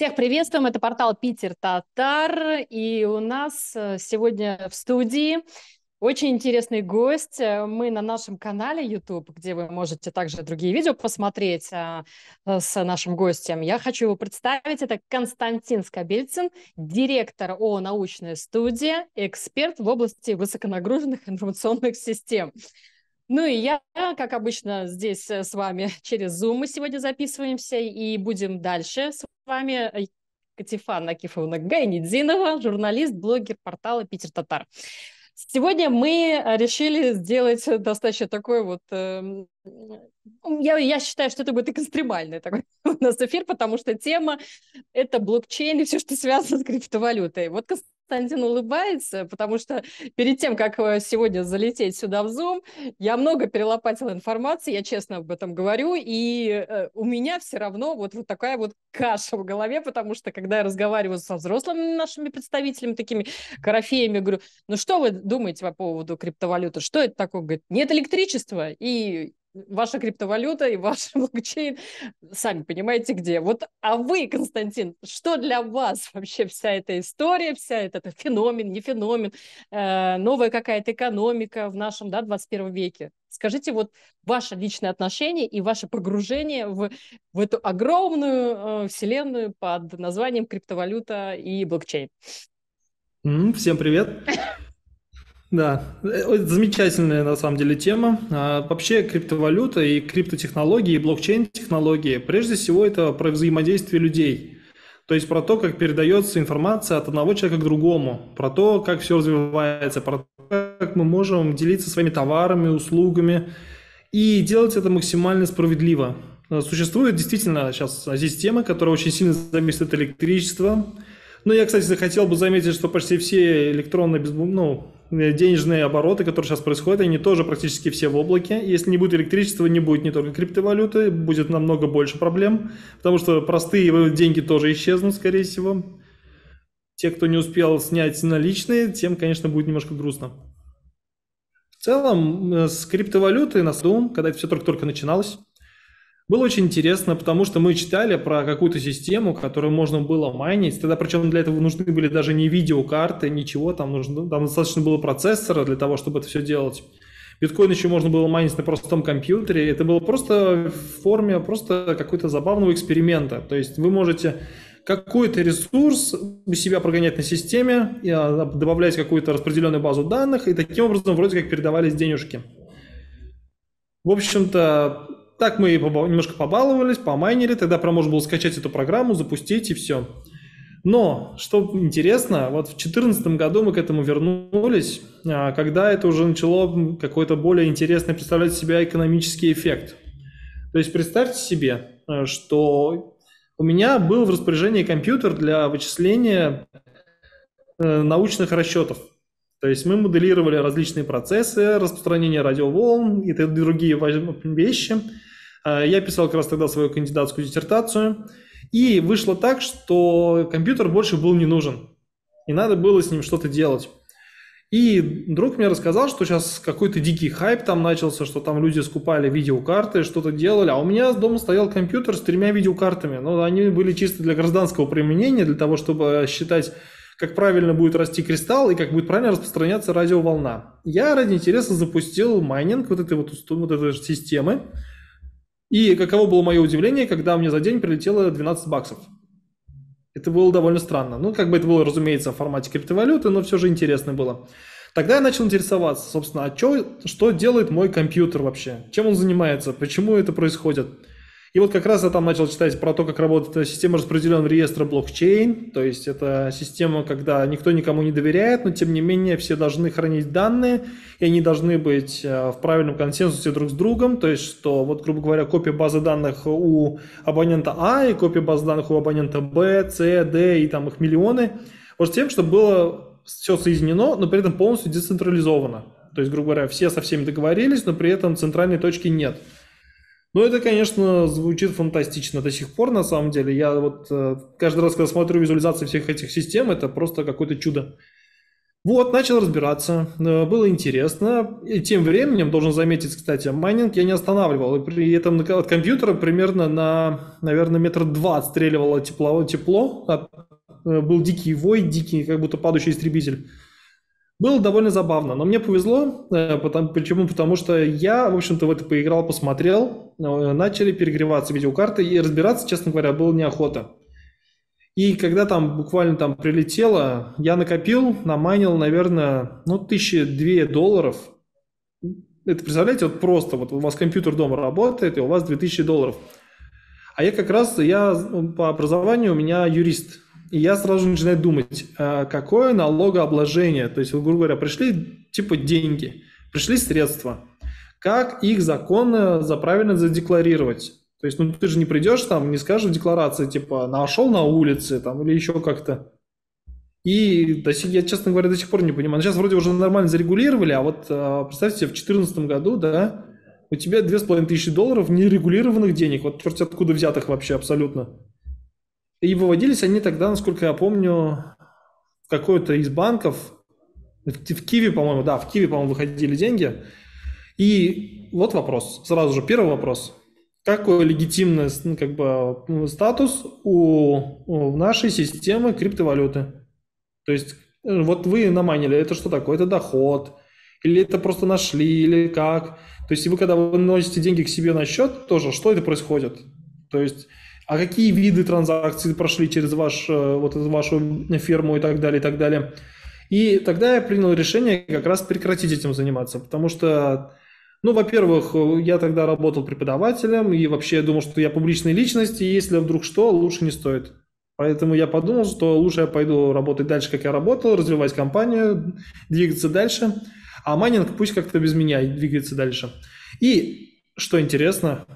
Всех приветствуем, это портал Питер Татар, и у нас э, сегодня в студии очень интересный гость. Э, мы на нашем канале YouTube, где вы можете также другие видео посмотреть э, с нашим гостем. Я хочу его представить. Это Константин Скобельцин, директор ООО «Научная студия», эксперт в области высоконагруженных информационных систем. Ну и я, как обычно, здесь э, с вами через Zoom мы сегодня записываемся и будем дальше с вами. Катифан э, Акифовна Гайнедзинова, журналист, блогер портала «Питер Татар». Сегодня мы решили сделать достаточно такой вот... Эм, я, я считаю, что это будет экстремальный такой у нас эфир, потому что тема — это блокчейн и все, что связано с криптовалютой. Вот Константин улыбается, потому что перед тем, как э, сегодня залететь сюда в Zoom, я много перелопатила информации, я честно об этом говорю, и э, у меня все равно вот, вот такая вот каша в голове, потому что когда я разговариваю со взрослыми нашими представителями, такими корофеями, говорю, ну что вы думаете по поводу криптовалюты, что это такое? Говорит, нет электричества, и ваша криптовалюта и ваш блокчейн, сами понимаете где. Вот, а вы, Константин, что для вас вообще вся эта история, вся этот феномен, не феномен, э, новая какая-то экономика в нашем, да, 21 веке? Скажите вот ваше личное отношение и ваше погружение в, в эту огромную э, вселенную под названием криптовалюта и блокчейн. Всем привет. Да, это замечательная на самом деле тема. А, вообще криптовалюта и криптотехнологии, и блокчейн-технологии, прежде всего это про взаимодействие людей. То есть про то, как передается информация от одного человека к другому, про то, как все развивается, про то, как мы можем делиться своими товарами, услугами и делать это максимально справедливо. Э, существует действительно сейчас система, которая очень сильно зависит от электричества. Но ну, я, кстати, захотел бы заметить, что почти все электронные, ну, Э, денежные обороты, которые сейчас происходят, они тоже практически все в облаке. Если не будет электричества, не будет не только криптовалюты, будет намного больше проблем, потому что простые деньги тоже исчезнут, скорее всего. Те, кто не успел снять наличные, тем, конечно, будет немножко грустно. В целом, э, с криптовалютой на Doom, когда это все только-только начиналось, было очень интересно, потому что мы читали про какую-то систему, которую можно было майнить. Тогда, причем для этого нужны были даже не видеокарты, ничего, там, нужно, там достаточно было процессора для того, чтобы это все делать. Биткоин еще можно было майнить на простом компьютере. Это было просто в форме просто какой-то забавного эксперимента. То есть вы можете какой-то ресурс у себя прогонять на системе, а, добавлять какую-то распределенную базу данных, и таким образом вроде как передавались денежки. В общем-то, так мы немножко побаловались, помайнили, тогда прям можно было скачать эту программу, запустить и все. Но, что интересно, вот в 2014 году мы к этому вернулись, а, когда это уже начало какой-то более интересный представлять себя экономический эффект. То есть представьте себе, э, что у меня был в распоряжении компьютер для вычисления э, научных расчетов. То есть мы моделировали различные процессы, распространение радиоволн и другие вещи. Э, я писал как раз тогда свою кандидатскую диссертацию. И вышло так, что компьютер больше был не нужен. И надо было с ним что-то делать. И друг мне рассказал, что сейчас какой-то дикий хайп там начался, что там люди скупали видеокарты, что-то делали. А у меня дома стоял компьютер с тремя видеокартами. Но ну, они были чисто для гражданского применения, для того, чтобы э, считать, как правильно будет расти кристалл и как будет правильно распространяться радиоволна. Я ради интереса запустил майнинг вот этой вот, вот этой системы. И каково было мое удивление, когда мне за день прилетело 12 баксов. Это было довольно странно. Ну, как бы это было, разумеется, в формате криптовалюты, но все же интересно было. Тогда я начал интересоваться, собственно, а чё, что делает мой компьютер вообще? Чем он занимается? Почему это происходит? И вот как раз я там начал читать про то, как работает система распределенного реестра блокчейн. То есть это система, когда никто никому не доверяет, но тем не менее все должны хранить данные, и они должны быть э, в правильном консенсусе друг с другом. То есть что, вот, грубо говоря, копия базы данных у абонента А и копия базы данных у абонента Б, С, Д и там их миллионы. Вот с тем, чтобы было все соединено, но при этом полностью децентрализовано. То есть, грубо говоря, все со всеми договорились, но при этом центральной точки нет. Ну, это, конечно, звучит фантастично до сих пор, на самом деле. Я вот э, каждый раз, когда смотрю визуализации всех этих систем, это просто какое-то чудо. Вот, начал разбираться, э, было интересно. И тем временем, должен заметить, кстати, майнинг я не останавливал. И при этом от компьютера примерно на, наверное, метр два отстреливало тепло, тепло. Э, был дикий вой, дикий, как будто падающий истребитель. Было довольно забавно, но мне повезло. Э, Потому, почему? Потому что я, в общем-то, в это поиграл, посмотрел, э, начали перегреваться видеокарты, и разбираться, честно говоря, было неохота. И когда там буквально там прилетело, я накопил, наманил, наверное, ну, тысячи две долларов. Это, представляете, вот просто, вот у вас компьютер дома работает, и у вас 2000 долларов. А я как раз, я ну, по образованию, у меня юрист, и я сразу начинаю думать, а какое налогообложение. То есть, грубо говоря, пришли типа деньги, пришли средства. Как их законно, за правильно задекларировать? То есть, ну ты же не придешь там, не скажешь в декларации, типа, нашел на улице там или еще как-то. И до сих, я, честно говоря, до сих пор не понимаю. сейчас вроде уже нормально зарегулировали, а вот а, представьте, в 2014 году, да, у тебя 2500 долларов нерегулированных денег. Вот черт откуда взятых вообще абсолютно. И выводились они тогда, насколько я помню, какой-то из банков, в, в Киеве, по-моему, да, в Киеве, по-моему, выходили деньги. И вот вопрос, сразу же первый вопрос. Какой легитимный ну, как бы, ну, статус у, у нашей системы криптовалюты? То есть э, вот вы наманили, это что такое? Это доход, или это просто нашли, или как? То есть вы, когда вы носите деньги к себе на счет, тоже что это происходит? То есть а какие виды транзакций прошли через ваш, э, вот, вашу ферму и так далее, и так далее. И тогда я принял решение как раз прекратить этим заниматься, потому что, ну, во-первых, я тогда работал преподавателем, и вообще я думал, что я публичная личность, и если вдруг что, лучше не стоит. Поэтому я подумал, что лучше я пойду работать дальше, как я работал, развивать компанию, двигаться дальше, а майнинг пусть как-то без меня двигается дальше. И, что интересно,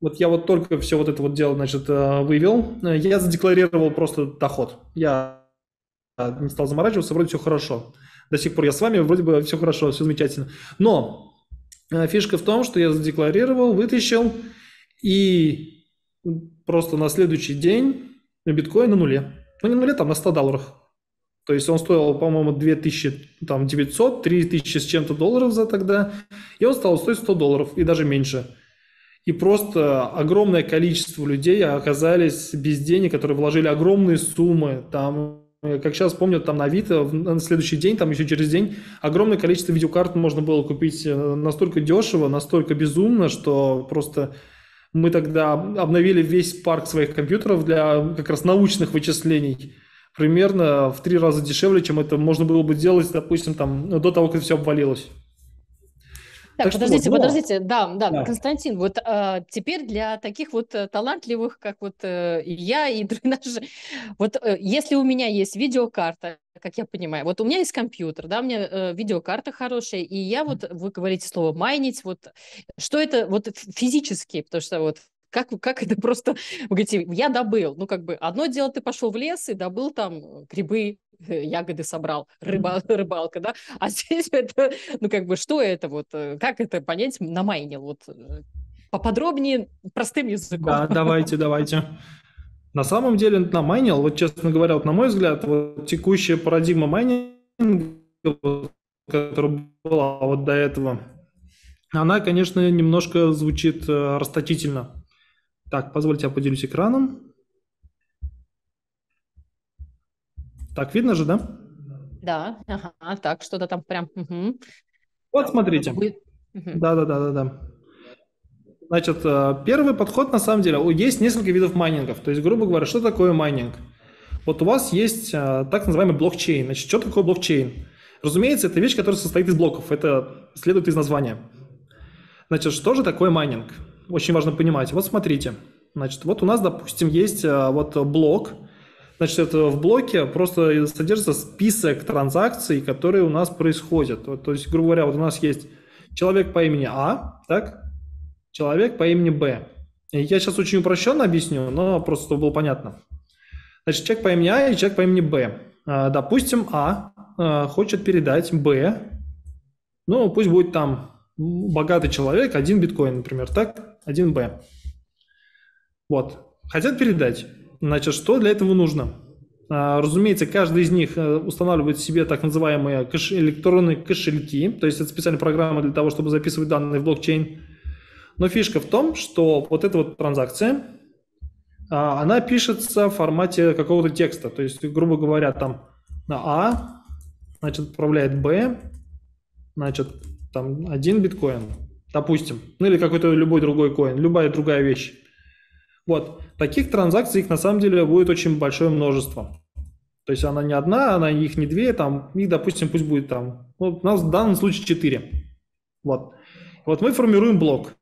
вот я вот только все вот это вот дело, значит, э, вывел. Э, я задекларировал просто доход. Я э, не стал заморачиваться, вроде все хорошо. До сих пор я с вами, вроде бы все хорошо, все замечательно. Но фишка в том, что я задекларировал, вытащил, и просто на следующий день биткоин на нуле. Ну, не на нуле, там на 100 долларах. То есть он стоил, по-моему, 2900, 3000 с чем-то долларов за тогда. И он стал стоить 100 долларов и даже меньше и просто огромное количество людей оказались без денег, которые вложили огромные суммы, там, как сейчас помню, там на Авито на следующий день, там еще через день, огромное количество видеокарт можно было купить э, настолько дешево, настолько безумно, что просто мы тогда обновили весь парк своих компьютеров для как раз научных вычислений примерно в три раза дешевле, чем это можно было бы делать, допустим, там, до того, как все обвалилось. Так, так подождите, что, но... подождите, да, да, да, Константин, вот а, теперь для таких вот э, талантливых, как вот э, я и наши, вот э, если у меня есть видеокарта, как я понимаю, вот у меня есть компьютер, да, у меня э, видеокарта хорошая, и я вот, вы говорите слово майнить, вот что это вот физически, потому что вот как, как это просто... Вы говорите, я добыл. Ну, как бы, одно дело, ты пошел в лес и добыл там э, грибы, э, ягоды собрал, рыба, рыбалка, да? А здесь это, ну, как бы, что это вот? Э, как это понять? на майне, вот поподробнее простым языком. Да, давайте, давайте. На самом деле на майнил, вот честно говоря, вот на мой взгляд, вот текущая парадигма майнинга, которая была вот до этого, она, конечно, немножко звучит расточительно. Так, позвольте, я поделюсь экраном. Так, видно же, да? Да, ага, так, что-то там прям. Угу. Вот, смотрите. Да-да-да-да-да. Значит, э, первый подход, на самом деле, есть несколько видов майнингов. То есть, грубо говоря, что такое майнинг? Вот у вас есть э, так называемый блокчейн. Значит, что такое блокчейн? Разумеется, это вещь, которая состоит из блоков. Это следует из названия. Значит, что же такое майнинг? очень важно понимать. Вот смотрите, значит, вот у нас, допустим, есть э, вот блок, Значит, это в блоке просто содержится список транзакций, которые у нас происходят. Вот, то есть, грубо говоря, вот у нас есть человек по имени А, так, человек по имени Б. я сейчас очень упрощенно объясню, но просто чтобы было понятно. Значит, человек по имени А и человек по имени Б. Э, допустим, А э, хочет передать Б, ну, пусть будет там богатый человек, один биткоин, например, так, 1Б. Вот. Хотят передать. Значит, что для этого нужно? А, разумеется, каждый из них э, устанавливает себе так называемые электронные кошельки, то есть это специальная программа для того, чтобы записывать данные в блокчейн. Но фишка в том, что вот эта вот транзакция, а, она пишется в формате какого-то текста, то есть, грубо говоря, там на А, значит, отправляет Б, значит, там один биткоин, допустим, ну или какой-то любой другой коин, любая другая вещь. Вот, таких транзакций их на самом деле будет очень большое множество. То есть она не одна, она их не две, там, их, допустим, пусть будет там, ну, у нас в данном случае четыре. Вот. Вот мы формируем блок.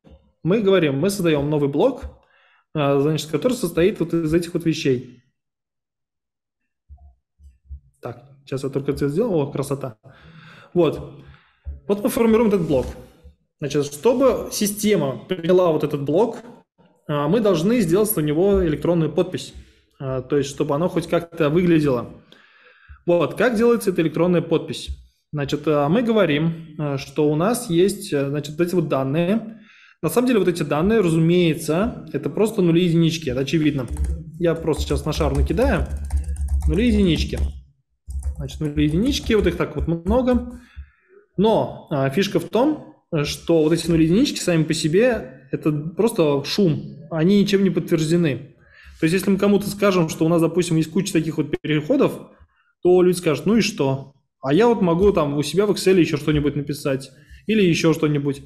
Мы говорим, мы создаем новый блок, а, значит, который состоит вот из этих вот вещей. Так, сейчас я только это сделал, о, красота. Вот. Вот мы формируем этот блок. Значит, чтобы система приняла вот этот блок, а, мы должны сделать у него электронную подпись. А, то есть, чтобы оно хоть как-то выглядело. Вот, как делается эта электронная подпись? Значит, а, мы говорим, что у нас есть, значит, эти вот данные. На самом деле, вот эти данные, разумеется, это просто нули и единички, это очевидно. Я просто сейчас на шар накидаю. Нули и единички. Значит, нули и единички, вот их так вот много. Но а, фишка в том, что вот эти нули единички сами по себе это просто шум, они ничем не подтверждены. То есть, если мы кому-то скажем, что у нас, допустим, есть куча таких вот переходов, то люди скажут, ну и что? А я вот могу там у себя в Excel еще что-нибудь написать или еще что-нибудь.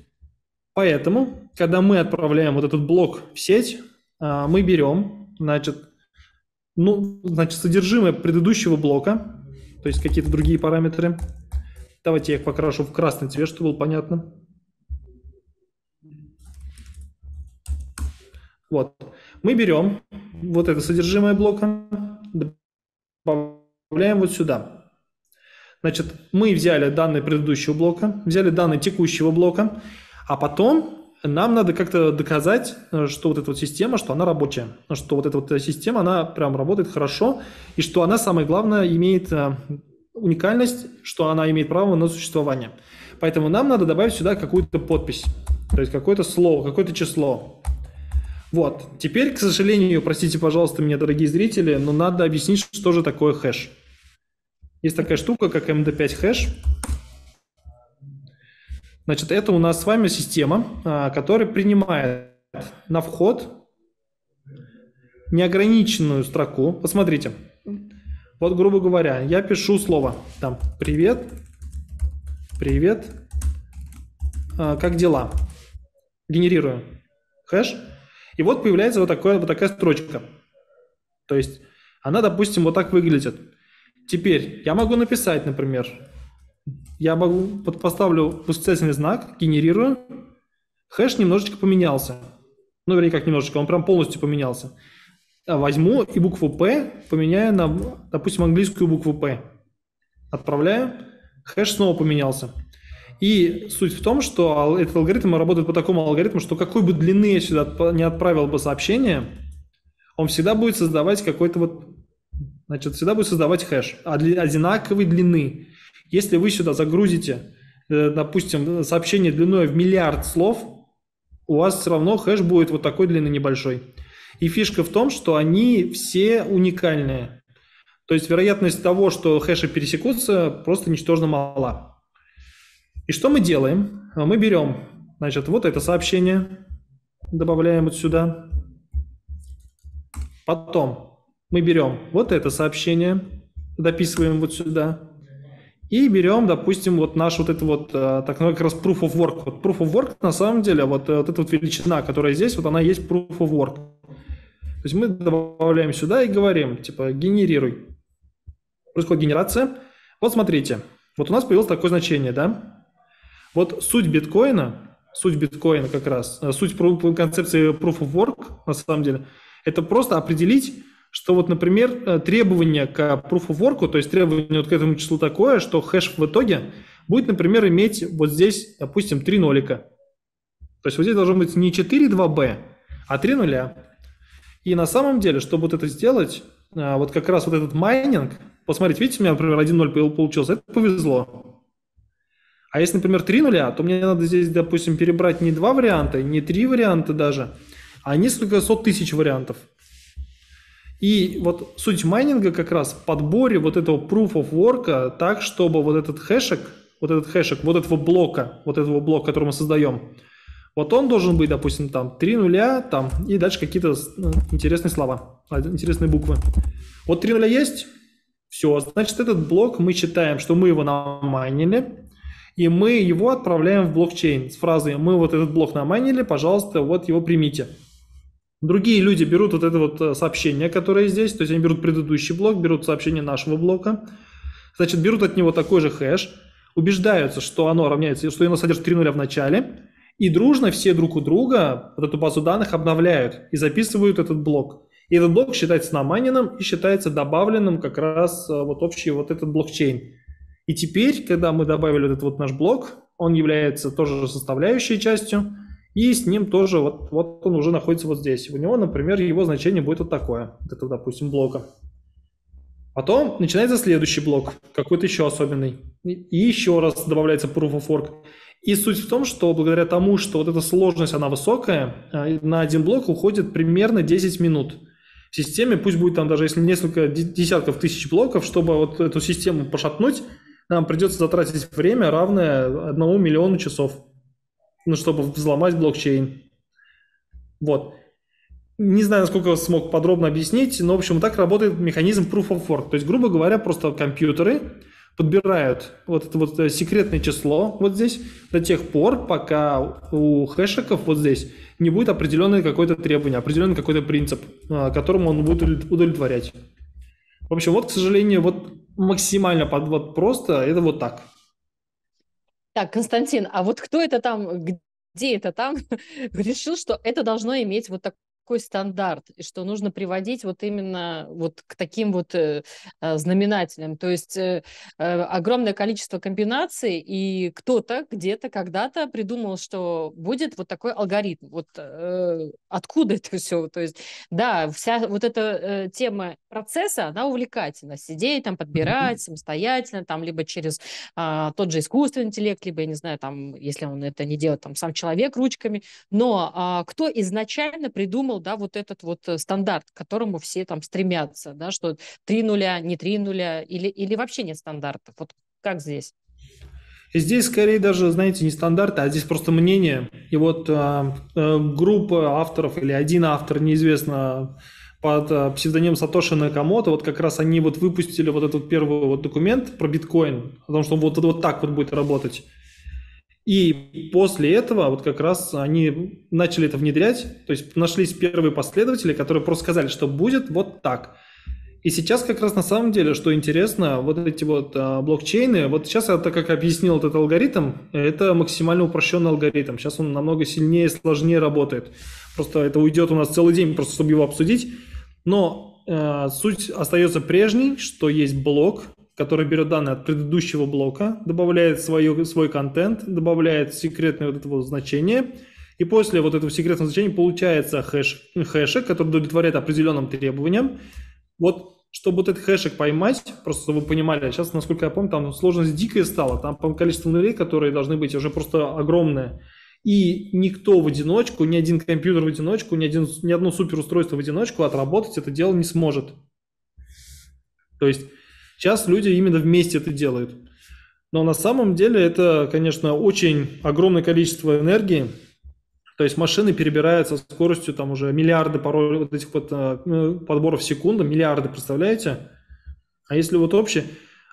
Поэтому, когда мы отправляем вот этот блок в сеть, а, мы берем, значит, ну, значит, содержимое предыдущего блока, то есть какие-то другие параметры. Давайте я их покрашу в красный цвет, чтобы было понятно. Вот. Мы берем вот это содержимое блока, добавляем вот сюда. Значит, мы взяли данные предыдущего блока, взяли данные текущего блока, а потом нам надо как-то доказать, что вот эта вот система, что она рабочая, что вот эта вот система, она прям работает хорошо, и что она, самое главное, имеет э, уникальность, что она имеет право на существование. Поэтому нам надо добавить сюда какую-то подпись, то есть какое-то слово, какое-то число. Вот. Теперь, к сожалению, простите, пожалуйста, меня, дорогие зрители, но надо объяснить, что же такое хэш. Есть такая штука, как MD5 эм хэш. Значит, это у нас с вами система, а, которая принимает на вход неограниченную строку. Посмотрите. Вот, грубо говоря, я пишу слово. Там «Привет», «Привет», «А, «Как дела?» Генерирую хэш – и вот появляется вот, такое, вот такая строчка. То есть она, допустим, вот так выглядит. Теперь я могу написать, например, я могу поставлю восклицательный знак, генерирую, хэш немножечко поменялся. Ну, вернее, как немножечко, он прям полностью поменялся. А возьму и букву P поменяю на, допустим, английскую букву P. Отправляю, хэш снова поменялся. И суть в том, что этот алгоритм работает по такому алгоритму, что какой бы длины я сюда не отправил бы сообщение, он всегда будет создавать какой-то вот, значит, всегда будет создавать хэш одинаковой длины. Если вы сюда загрузите, э, допустим, сообщение длиной в миллиард слов, у вас все равно хэш будет вот такой длины небольшой. И фишка в том, что они все уникальные. То есть вероятность того, что хэши пересекутся, просто ничтожно мала. И что мы делаем? А, мы берем, значит, вот это сообщение, добавляем вот сюда. Потом мы берем вот это сообщение, дописываем вот сюда. И берем, допустим, вот наш вот это вот, а, так ну, как раз proof of work. Вот proof of work на самом деле, вот, э, вот эта вот величина, которая здесь, вот она есть proof of work. То есть мы добавляем сюда и говорим, типа, генерируй. Происходит генерация. Вот смотрите, вот у нас появилось такое значение, да? Вот суть биткоина, суть биткоина как раз, э, суть концепции Proof of Work, на самом деле, это просто определить, что вот, например, э, требование к Proof of Work, то есть требование вот к этому числу такое, что хэш в итоге будет, например, иметь вот здесь, допустим, три нолика. То есть вот здесь должно быть не 4 2b, а 3 нуля. И на самом деле, чтобы вот это сделать, э, вот как раз вот этот майнинг, посмотрите, видите, у меня, например, 1.0 получился, это повезло. А если, например, три нуля, то мне надо здесь, допустим, перебрать не два варианта, не три варианта даже, а несколько сот тысяч вариантов. И вот суть майнинга как раз в подборе вот этого proof of work так, чтобы вот этот хэшек, вот этот хэшек, вот этого блока, вот этого блока, который мы создаем, вот он должен быть, допустим, там 3 нуля, там, и дальше какие-то ну, интересные слова, интересные буквы. Вот 3 нуля есть, все, значит, этот блок мы считаем, что мы его намайнили, и мы его отправляем в блокчейн с фразой «Мы вот этот блок намайнили, пожалуйста, вот его примите». Другие люди берут вот это вот э, сообщение, которое здесь, то есть они берут предыдущий блок, берут сообщение нашего блока, значит, берут от него такой же хэш, убеждаются, что оно равняется, что оно содержит три нуля в начале, и дружно все друг у друга вот эту базу данных обновляют и записывают этот блок. И этот блок считается намайненным и считается добавленным как раз э, вот общий вот этот блокчейн. И теперь, когда мы добавили вот этот вот наш блок, он является тоже составляющей частью, и с ним тоже вот, вот он уже находится вот здесь. У него, например, его значение будет вот такое, вот это, допустим, блока. Потом начинается следующий блок, какой-то еще особенный. И еще раз добавляется Proof of Work. И суть в том, что благодаря тому, что вот эта сложность, она высокая, а, на один блок уходит примерно 10 минут. В системе, пусть будет там даже если несколько десятков тысяч блоков, чтобы вот эту систему пошатнуть, нам придется затратить время, равное одному миллиону часов, ну, чтобы взломать блокчейн. Вот. Не знаю, насколько смог подробно объяснить, но, в общем, так работает механизм Proof of Work. То есть, грубо говоря, просто компьютеры подбирают вот это вот э, секретное число вот здесь до тех пор, пока у хэшиков вот здесь не будет определенное какое-то требование, определенный какой-то принцип, э, которому он будет удовлетворять. В общем, вот, к сожалению, вот максимально под вот просто, это вот так. Так, Константин, а вот кто это там, где это там решил, что это должно иметь вот такой такой стандарт, и что нужно приводить вот именно вот к таким вот э, э знаменателям. То есть э, э, огромное количество комбинаций, и кто-то где-то когда-то придумал, что будет вот такой алгоритм. Вот э, откуда это все? То есть, да, вся вот эта э, тема процесса, она увлекательна. Сидеть там, подбирать самостоятельно, там, либо через э, тот же искусственный интеллект, либо, я не знаю, там, если он это не делает, там, сам человек ручками. Но э, кто изначально придумал поставил, да, вот этот вот э, стандарт, к которому все там стремятся, да, что три нуля, не три нуля, или, или вообще нет стандартов. Вот как здесь? Здесь скорее даже, знаете, не стандарты, а здесь просто мнение. И вот э, э, группа авторов или один автор, неизвестно, под э, псевдоним Сатоши Накамото, вот как раз они вот выпустили вот этот первый вот документ про биткоин, о том, что вот, вот так вот будет работать. И после этого вот как раз они начали это внедрять, то есть нашлись первые последователи, которые просто сказали, что будет вот так. И сейчас как раз на самом деле, что интересно, вот эти вот а, блокчейны, вот сейчас я так как объяснил этот алгоритм, это максимально упрощенный алгоритм. Сейчас он намного сильнее и сложнее работает. Просто это уйдет у нас целый день, просто чтобы его обсудить. Но э, суть остается прежней, что есть блок, который берет данные от предыдущего блока, добавляет свое, свой контент, добавляет секретное вот это вот значение, и после вот этого секретного значения получается хэш, хэшек, который удовлетворяет определенным требованиям. Вот чтобы вот этот хэшек поймать, просто чтобы вы понимали, сейчас, насколько я помню, там сложность дикая стала, там по количеству нулей, которые должны быть, уже просто огромное. И никто в одиночку, ни один компьютер в одиночку, ни, один, ни одно суперустройство в одиночку отработать это дело не сможет. То есть Сейчас люди именно вместе это делают. Но на самом деле это, конечно, очень огромное количество энергии. То есть машины перебираются со скоростью там уже миллиарды порой вот этих вот э, подборов в секунду, миллиарды, представляете? А если вот общее,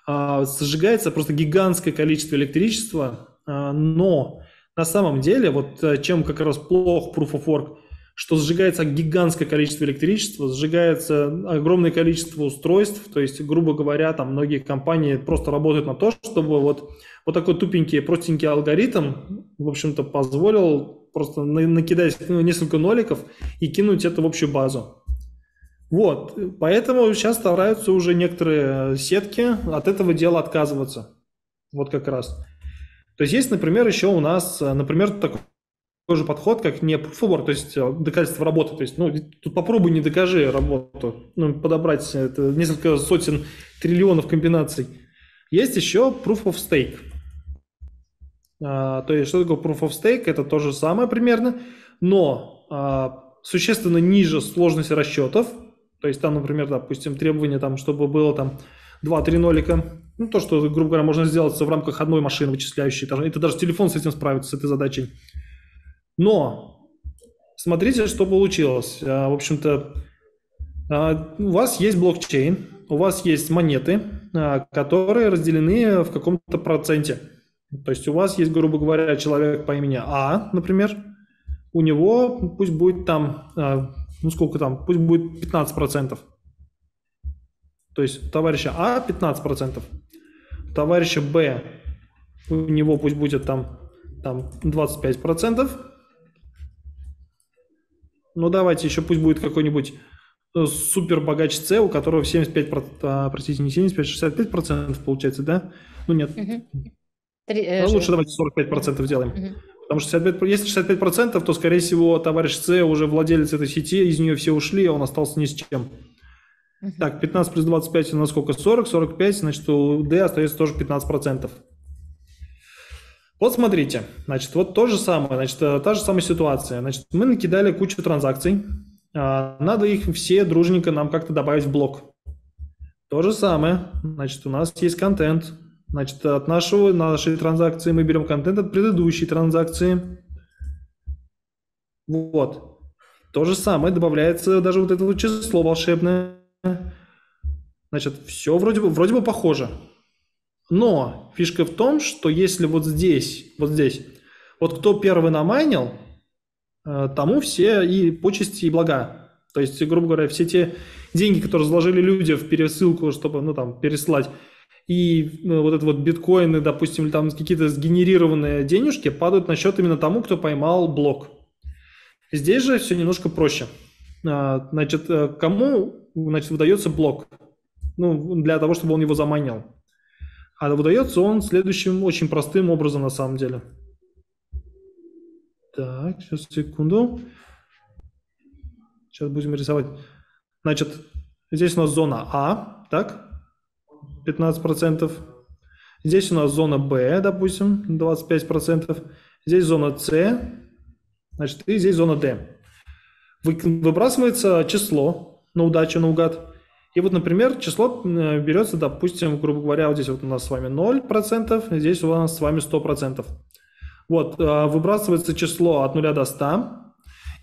а, сжигается просто гигантское количество электричества, а, но на самом деле, вот э, чем как раз плох Proof of Work – что сжигается гигантское количество электричества, сжигается огромное количество устройств, то есть, грубо говоря, там многие компании просто работают на то, чтобы вот, вот такой тупенький, простенький алгоритм, в общем-то, позволил просто накидать ну, несколько ноликов и кинуть это в общую базу. Вот, поэтому сейчас стараются уже некоторые сетки от этого дела отказываться. Вот как раз. То есть есть, например, еще у нас, например, такой же подход, как не proof of work, то есть э, доказательство работы. То есть, ну, тут попробуй не докажи работу. Ну, подобрать это несколько сотен триллионов комбинаций. Есть еще proof of stake. А, то есть, что такое proof of stake? Это то же самое примерно, но а, существенно ниже сложность расчетов. То есть, там, например, допустим, требование, там, чтобы было там 2-3 нолика. Ну, то, что, грубо говоря, можно сделать в рамках одной машины вычисляющей. это даже телефон с этим справится, с этой задачей. Но смотрите, что получилось. А, в общем-то, а, у вас есть блокчейн, у вас есть монеты, а, которые разделены в каком-то проценте. То есть у вас есть, грубо говоря, человек по имени А, например, у него пусть будет там, ну сколько там, пусть будет 15%. То есть товарища А 15%, товарища Б у него пусть будет там, там 25%, ну, давайте еще пусть будет какой-нибудь э, супер богач С, у которого 75, а, простите, не 75, 65 процентов получается, да? Ну, нет. Угу. ну, лучше давайте 45 процентов делаем. Угу. Потому что 65, если 65 процентов, то, скорее всего, товарищ С уже владелец этой сети, из нее все ушли, а он остался ни с чем. Так, 15 плюс 25 у сколько? 40, 45, значит, у D остается тоже 15 процентов. Вот смотрите, значит, вот то же самое, значит, э, та же самая ситуация. Значит, мы накидали кучу транзакций, а, надо их все дружненько нам как-то добавить в блок. То же самое, значит, у нас есть контент, значит, от нашего, нашей транзакции мы берем контент от предыдущей транзакции. Вот. То же самое добавляется даже вот это вот число волшебное. Значит, все вроде бы, вроде бы похоже. Но фишка в том, что если вот здесь, вот здесь, вот кто первый намайнил, э, тому все и почести, и блага. То есть, грубо говоря, все те деньги, которые заложили люди в пересылку, чтобы, ну, там, переслать, и ну, вот это вот биткоины, допустим, или там какие-то сгенерированные денежки падают на счет именно тому, кто поймал блок. Здесь же все немножко проще. А, значит, э, кому значит, выдается блок? Ну, для того, чтобы он его заманил. А выдается он следующим очень простым образом на самом деле. Так, сейчас, секунду. Сейчас будем рисовать. Значит, здесь у нас зона А, так, 15%. Здесь у нас зона Б, допустим, 25%. Здесь зона С, значит, и здесь зона Д. Выбрасывается число на удачу, на угад. И вот, например, число э, берется, допустим, грубо говоря, вот здесь вот у нас с вами 0%, здесь у нас с вами 100%. Вот, э, выбрасывается число от 0 до 100.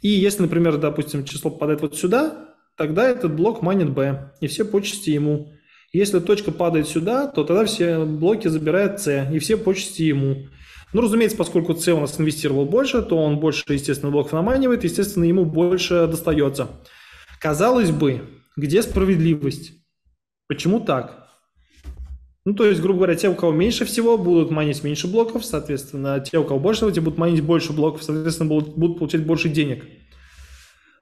И если, например, допустим, число попадает вот сюда, тогда этот блок манит B, и все почести ему. Если точка падает сюда, то тогда все блоки забирает C, и все почести ему. Ну, разумеется, поскольку C у нас инвестировал больше, то он больше, естественно, блоков наманивает, естественно, ему больше достается. Казалось бы, где справедливость? Почему так? Ну, то есть, грубо говоря, те, у кого меньше всего, будут манить меньше блоков, соответственно, а те, у кого больше всего, те будут манить больше блоков, соответственно, будут, будут получать больше денег.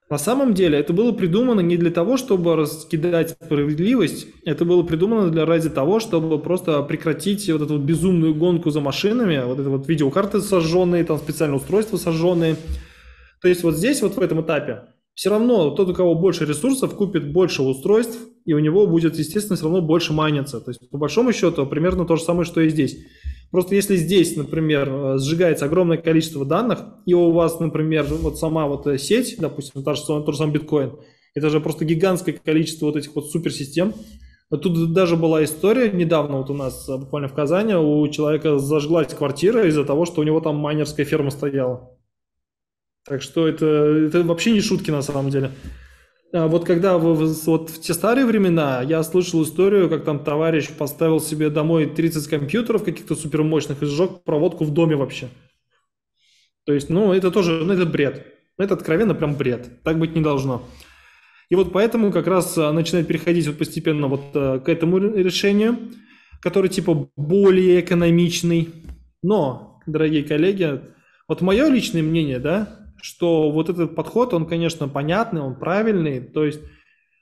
На самом деле это было придумано не для того, чтобы раскидать справедливость, это было придумано для ради того, чтобы просто прекратить вот эту вот безумную гонку за машинами, вот это вот видеокарты сожженные, там специальные устройства сожженные. То есть вот здесь, вот в этом этапе, все равно тот, у кого больше ресурсов, купит больше устройств, и у него будет, естественно, все равно больше майниться. То есть, по большому счету, примерно то же самое, что и здесь. Просто если здесь, например, э, сжигается огромное количество данных, и у вас, например, вот сама вот э, сеть, допустим, та же, тот же сам биткоин, это же просто гигантское количество вот этих вот суперсистем. Тут даже была история недавно вот у нас э, буквально в Казани, у человека зажглась квартира из-за того, что у него там майнерская ферма стояла. Так что это, это вообще не шутки на самом деле. А вот когда в, вот в те старые времена я слышал историю, как там товарищ поставил себе домой 30 компьютеров каких-то супермощных и сжег проводку в доме вообще. То есть, ну, это тоже, ну, это бред. Это откровенно прям бред. Так быть не должно. И вот поэтому как раз а, начинает переходить вот постепенно вот а, к этому решению, который типа более экономичный. Но, дорогие коллеги, вот мое личное мнение, да, что вот этот подход, он, конечно, понятный, он правильный, то есть,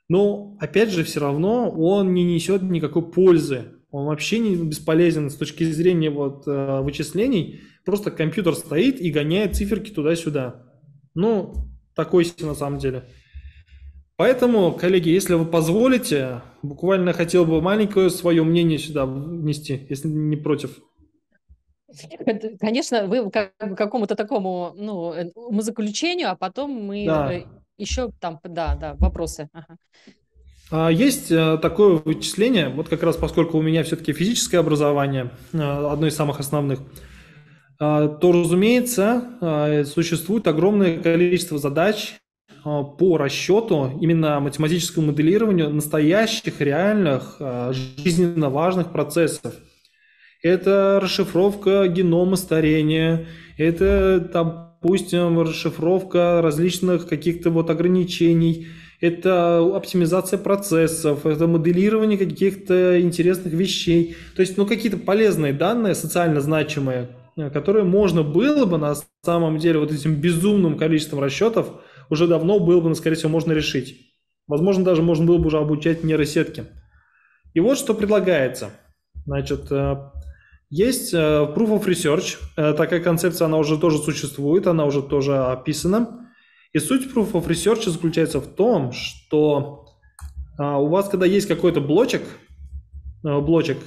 но, опять же, все равно он не несет никакой пользы. Он вообще не бесполезен с точки зрения вот, э, вычислений. Просто компьютер стоит и гоняет циферки туда-сюда. Ну, такой себе на самом деле. Поэтому, коллеги, если вы позволите, буквально хотел бы маленькое свое мнение сюда внести, если не против. Конечно, вы к какому-то такому ну, э, заключению, а потом мы да. Э, еще там, да, да, вопросы. Ага. А есть э, такое вычисление, вот как раз поскольку у меня все-таки физическое образование, одно из самых основных, то, разумеется, существует огромное количество задач по расчету, именно математическому моделированию настоящих, реальных, жизненно важных процессов – это расшифровка генома старения, это, допустим, расшифровка различных каких-то вот ограничений, это оптимизация процессов, это моделирование каких-то интересных вещей. То есть, ну, какие-то полезные данные, социально значимые, э, которые можно было бы на самом деле вот этим безумным количеством расчетов уже давно было бы, ну, скорее всего, можно решить. Возможно, даже можно было бы уже обучать нейросетки. И вот что предлагается. Значит, э, есть э, Proof of Research, э, такая концепция, она уже тоже существует, она уже тоже описана. И суть Proof of Research заключается в том, что а, у вас, когда есть какой-то блочек, э, блочек,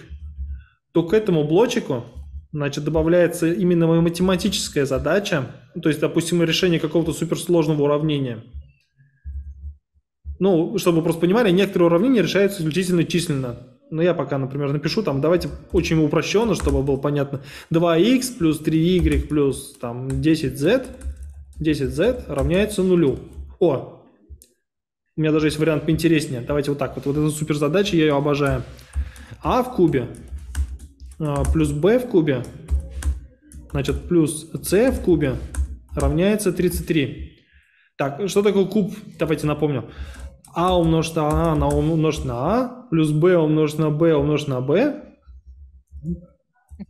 то к этому блочику значит, добавляется именно математическая задача, то есть, допустим, решение какого-то суперсложного уравнения. Ну, чтобы вы просто понимали, некоторые уравнения решаются исключительно численно ну я пока, например, напишу там, давайте очень упрощенно, чтобы было понятно, 2x плюс 3y плюс там 10z, 10z равняется нулю. О, у меня даже есть вариант поинтереснее. Давайте вот так вот. Вот эта суперзадача, я ее обожаю. А в кубе а, плюс b в кубе, значит, плюс c в кубе равняется 33. Так, что такое куб? Давайте напомню а умножить на а, на умножить на а, плюс b умножить на b умножить на b,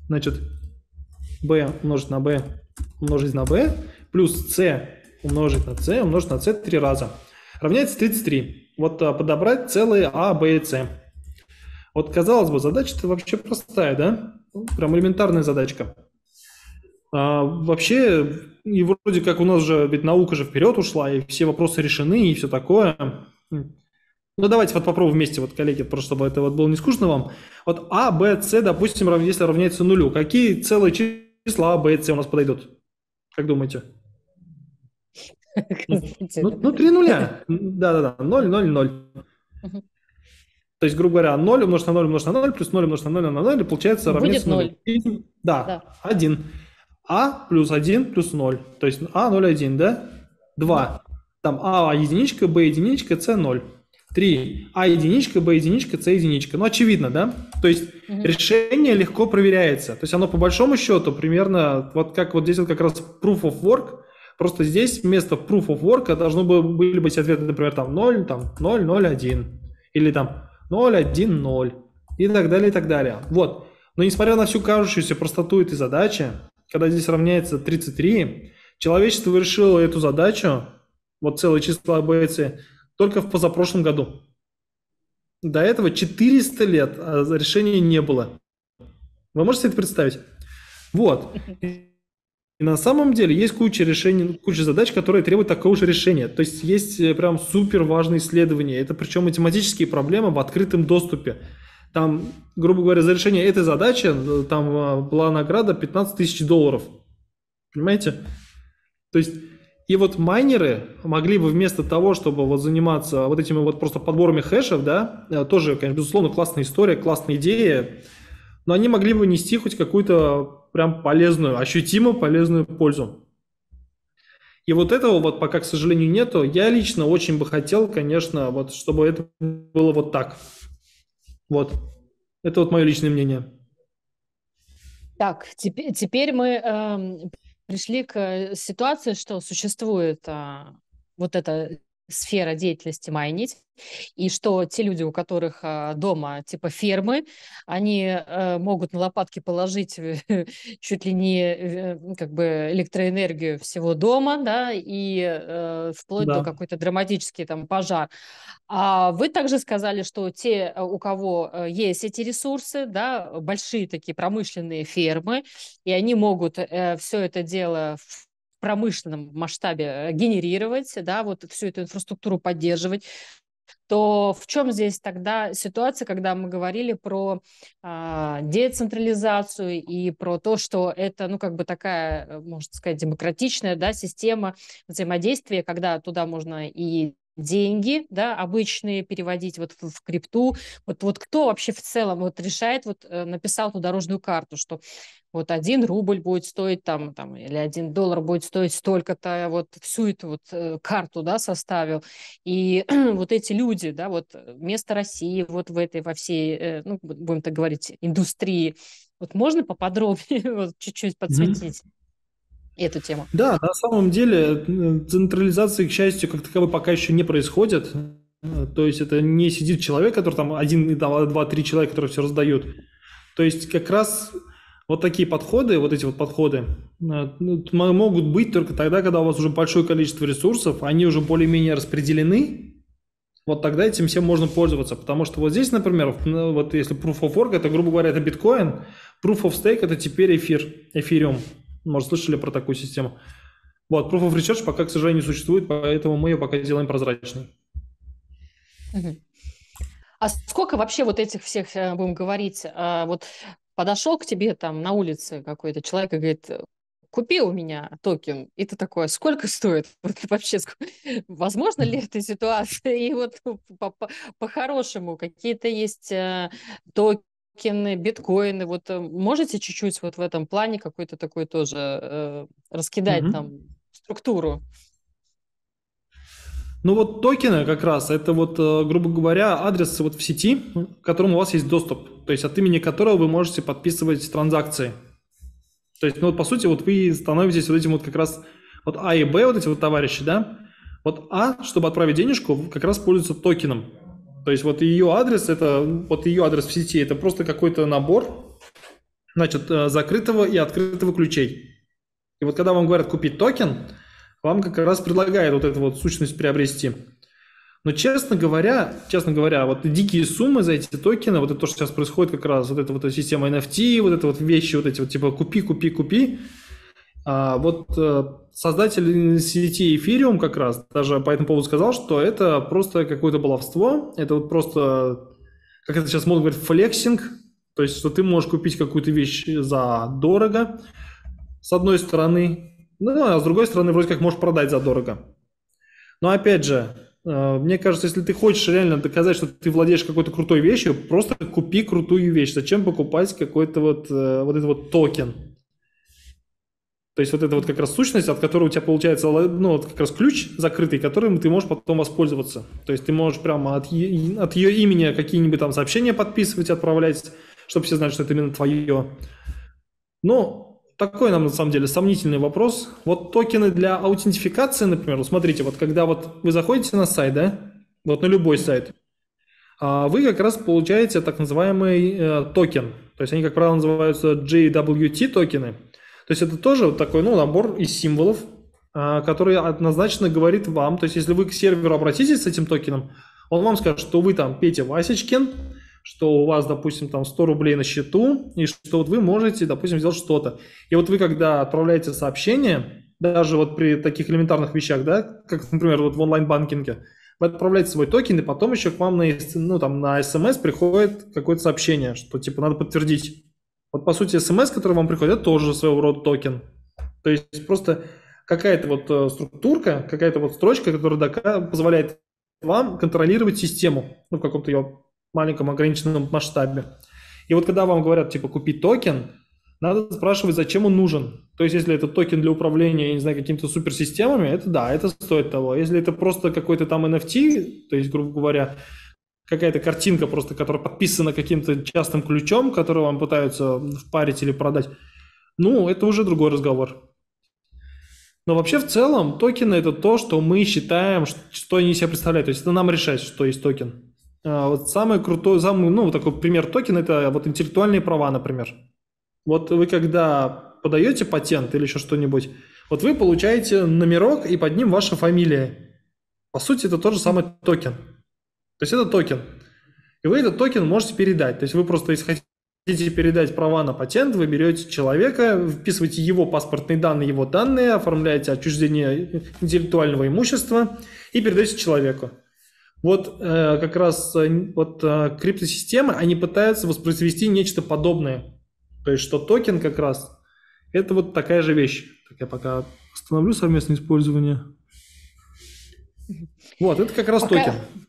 значит, b умножить на b умножить на b, плюс c умножить на c умножить на c три раза, равняется 33. Вот а, подобрать целые а, b и c. Вот, казалось бы, задача-то вообще простая, да? Ну, прям элементарная задачка. А, вообще, и вроде как у нас же, ведь наука же вперед ушла, и все вопросы решены, и все такое. Ну, давайте вот попробуем вместе, вот, коллеги, просто чтобы это вот было не скучно вам. Вот А, Б, С, допустим, рав... если равняется нулю, какие целые числа А, Б, С у нас подойдут? Как думаете? Ну, ну, три нуля. Да-да-да, ноль, ноль, ноль. То есть, грубо говоря, 0 умножить на 0 умножить на 0, плюс 0 умножить на 0 на 0, и получается равняется 0. 0. Да, да, 1. А плюс 1 плюс 0. То есть А 0, 1, да? 2. Там А единичка, Б единичка, С 0. 3. А единичка, Б единичка, С единичка. Ну, очевидно, да? То есть угу. решение легко проверяется. То есть оно по большому счету примерно, вот как вот здесь вот как раз proof of work, просто здесь вместо proof of work должно было, были быть ответы, например, там 0, там 0, 0, 1. Или там 0, 1, 0. И так далее, и так далее. Вот. Но несмотря на всю кажущуюся простоту этой задачи, когда здесь равняется 33, человечество решило эту задачу вот целое число АБЦ, только в позапрошлом году. До этого 400 лет а решения не было. Вы можете это представить? Вот. И на самом деле есть куча решений, куча задач, которые требуют такого же решения. То есть есть э, прям супер важные исследования. Это причем математические проблемы в открытом доступе. Там, грубо говоря, за решение этой задачи э, там э, была награда 15 тысяч долларов. Понимаете? То есть и вот майнеры могли бы вместо того, чтобы вот заниматься вот этими вот просто подборами хэшев, да, э, тоже, конечно, безусловно, классная история, классная идея, но они могли бы нести хоть какую-то прям полезную, ощутимо полезную пользу. И вот этого вот пока, к сожалению, нету. Я лично очень бы хотел, конечно, вот чтобы это было вот так. Вот. Это вот мое личное мнение. Так, теперь, теперь мы э, пришли к э, ситуации, что существует а, вот эта сфера деятельности майнить, и что те люди, у которых а, дома типа фермы, они э, могут на лопатки положить э, чуть ли не э, как бы электроэнергию всего дома, да, и вплоть да. до какой-то драматический там пожар. А вы также сказали, что те, у кого есть эти ресурсы, да, большие такие промышленные фермы, и они могут все это дело промышленном масштабе э, генерировать, да, вот всю эту инфраструктуру поддерживать, то в чем здесь тогда ситуация, когда мы говорили про э, децентрализацию и про то, что это, ну, как бы такая, э, можно сказать, демократичная, да, система взаимодействия, когда туда можно и деньги, да, обычные переводить вот в, в крипту. Вот, вот кто вообще в целом вот решает, вот э, написал ту дорожную карту, что вот один рубль будет стоить там, там или один доллар будет стоить столько-то, вот всю эту вот э, карту, да, составил. И вот эти люди, да, вот вместо России вот в этой, во всей, э, ну, будем так говорить, индустрии, вот можно поподробнее вот, чуть-чуть подсветить? Mm-hmm эту тему. Да, на самом деле э, централизации, к счастью, как таковой пока еще не происходит. То есть это не сидит человек, который там один, два, два три человека, которые все раздают. То есть как раз вот такие подходы, вот эти вот подходы э, ну, могут быть только тогда, когда у вас уже большое количество ресурсов, они уже более-менее распределены, вот тогда этим всем можно пользоваться. Потому что вот здесь, например, ну, вот если Proof of Work, это, грубо говоря, это биткоин, Proof of Stake это теперь эфир, эфириум. Может, слышали про такую систему. Вот, Proof of Research пока, к сожалению, не существует, поэтому мы ее пока делаем прозрачной. А сколько вообще вот этих всех, э, будем говорить, э, вот подошел к тебе там на улице какой-то человек и говорит, купи у меня токен. И ты такое, «А сколько стоит? Вот вообще, возможно ли эта ситуация? И вот ну, по-хорошему, какие-то есть э, токены, биткоины, вот э, можете чуть-чуть вот в этом плане какой-то такой тоже э, раскидать mm-hmm. там структуру? Ну вот токены как раз, это вот, э, грубо говоря, адрес вот в сети, к которому у вас есть доступ, то есть от имени которого вы можете подписывать транзакции. То есть, ну вот по сути, вот вы становитесь вот этим вот как раз, вот А и Б, вот эти вот товарищи, да? Вот А, чтобы отправить денежку, как раз пользуется токеном. То есть вот ее адрес, это вот ее адрес в сети, это просто какой-то набор, значит, э, закрытого и открытого ключей. И вот когда вам говорят купить токен, вам как раз предлагают вот эту вот сущность приобрести. Но честно говоря, честно говоря, вот дикие суммы за эти токены, вот это то, что сейчас происходит как раз, вот эта вот система NFT, вот это вот вещи, вот эти вот типа купи, купи, купи, а, вот э, создатель сети Ethereum как раз даже по этому поводу сказал, что это просто какое-то баловство, это вот просто, как это сейчас модно говорить, флексинг, то есть что ты можешь купить какую-то вещь за дорого, с одной стороны, ну, а с другой стороны вроде как можешь продать за дорого. Но опять же, э, мне кажется, если ты хочешь реально доказать, что ты владеешь какой-то крутой вещью, просто купи крутую вещь. Зачем покупать какой-то вот, э, вот этот вот токен? То есть вот это вот как раз сущность, от которой у тебя получается, ну, вот как раз ключ закрытый, которым ты можешь потом воспользоваться. То есть ты можешь прямо от, от ее имени какие-нибудь там сообщения подписывать, отправлять, чтобы все знали, что это именно твое. Но ну, такой нам на самом деле сомнительный вопрос. Вот токены для аутентификации, например, вот смотрите, вот когда вот вы заходите на сайт, да, вот на любой сайт, а вы как раз получаете так называемый э, токен. То есть они, как правило, называются JWT токены – то есть это тоже такой ну, набор из символов, а, который однозначно говорит вам, то есть если вы к серверу обратитесь с этим токеном, он вам скажет, что вы там Петя Васечкин, что у вас, допустим, там 100 рублей на счету, и что вот вы можете, допустим, сделать что-то. И вот вы, когда отправляете сообщение, даже вот при таких элементарных вещах, да, как, например, вот в онлайн-банкинге, вы отправляете свой токен, и потом еще к вам на, ну, там, на SMS эм приходит какое-то сообщение, что типа надо подтвердить. Вот, по сути, смс, который вам приходит, это тоже своего рода токен. То есть просто какая-то вот э, структурка, какая-то вот строчка, которая позволяет вам контролировать систему ну, в каком-то ее маленьком ограниченном масштабе. И вот когда вам говорят, типа, купи токен, надо спрашивать, зачем он нужен. То есть, если это токен для управления, я не знаю, какими-то суперсистемами, это да, это стоит того. Если это просто какой-то там NFT, то есть, грубо говоря, какая-то картинка просто, которая подписана каким-то частным ключом, который вам пытаются впарить или продать, ну, это уже другой разговор. Но вообще в целом токены это то, что мы считаем, что они себя представляют. То есть это нам решать, что есть токен. А, вот самый крутой, самый, ну, такой пример токена – это вот интеллектуальные права, например. Вот вы когда подаете патент или еще что-нибудь, вот вы получаете номерок, и под ним ваша фамилия. По сути, это тот же самый токен. То есть это токен. И вы этот токен можете передать. То есть вы просто, если хотите передать права на патент, вы берете человека, вписываете его паспортные данные, его данные, оформляете отчуждение интеллектуального имущества и передаете человеку. Вот э, как раз э, вот э, криптосистемы, они пытаются воспроизвести нечто подобное. То есть, что токен как раз, это вот такая же вещь. Так я пока остановлю совместное использование. Вот, это как раз пока... токен.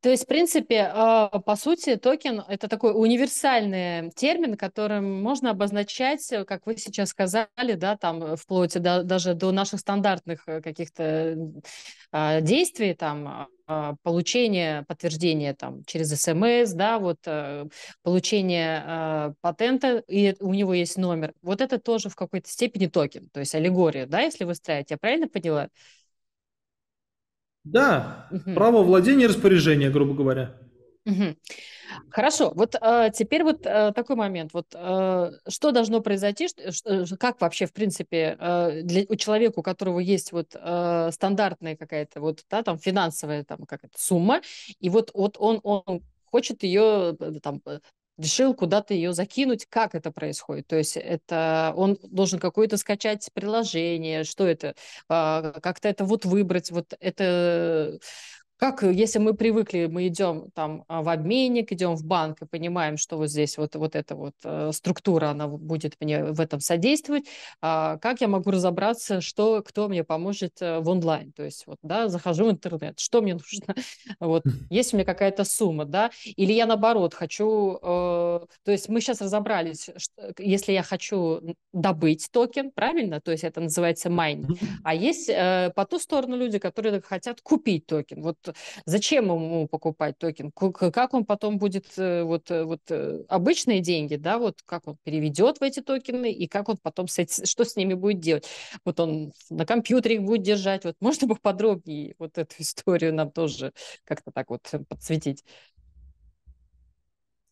То есть, в принципе, а, по сути, токен – это такой универсальный термин, которым можно обозначать, э, как вы сейчас сказали, да, там, э, вплоть до, даже до наших стандартных э, каких-то а, действий, там, а, получение подтверждения там, через СМС, эм да, вот получение э, патента, и у него есть номер. Вот это тоже в какой-то степени токен, то есть аллегория, да, если вы строите, я правильно поняла? Да, угу. право владения и распоряжения, грубо говоря. Угу. Хорошо, вот э, теперь вот э, такой момент. Вот э, что должно произойти, что, э, как вообще, в принципе, э, для, у человека, у которого есть вот э, стандартная какая-то вот да, там финансовая там какая-то сумма, и вот, вот он, он хочет ее э, там э, решил куда-то ее закинуть. Как это происходит? То есть это он должен какое-то скачать приложение, что это, а, как-то это вот выбрать, вот это как э, если мы привыкли, мы идем там а, в обменник, идем в банк и понимаем, что вот здесь вот, вот эта вот э, структура, она будет мне в этом содействовать, а как я могу разобраться, что, кто мне поможет э, в онлайн, то есть вот, да, захожу в интернет, что мне нужно, вот, есть у меня какая-то сумма, да, или я наоборот хочу, э, то есть мы сейчас разобрались, что, если я хочу добыть токен, правильно, то есть это называется майнинг, а есть э, по ту сторону люди, которые хотят купить токен, вот зачем ему покупать токен? Как он потом будет э, вот, э, вот э, обычные деньги, да, вот как он переведет в эти токены и как он потом с эти, что с ними будет делать? Вот он на компьютере их будет держать. Вот можно бы подробнее вот эту историю нам тоже как-то так вот подсветить?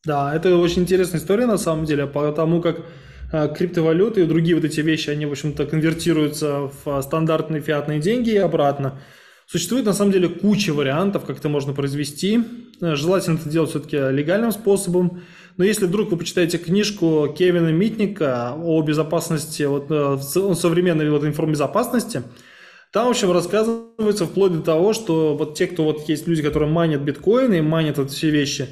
Да, это очень интересная история на самом деле, потому как криптовалюты и другие вот эти вещи, они, в общем-то, конвертируются в стандартные фиатные деньги и обратно. Существует на самом деле куча вариантов, как это можно произвести. Э, желательно это делать все-таки легальным способом. Но если вдруг вы почитаете книжку Кевина Митника о безопасности, вот, э, о современной вот, информбезопасности, там, в общем, рассказывается вплоть до того, что вот те, кто вот есть люди, которые манят биткоины и манят вот все вещи,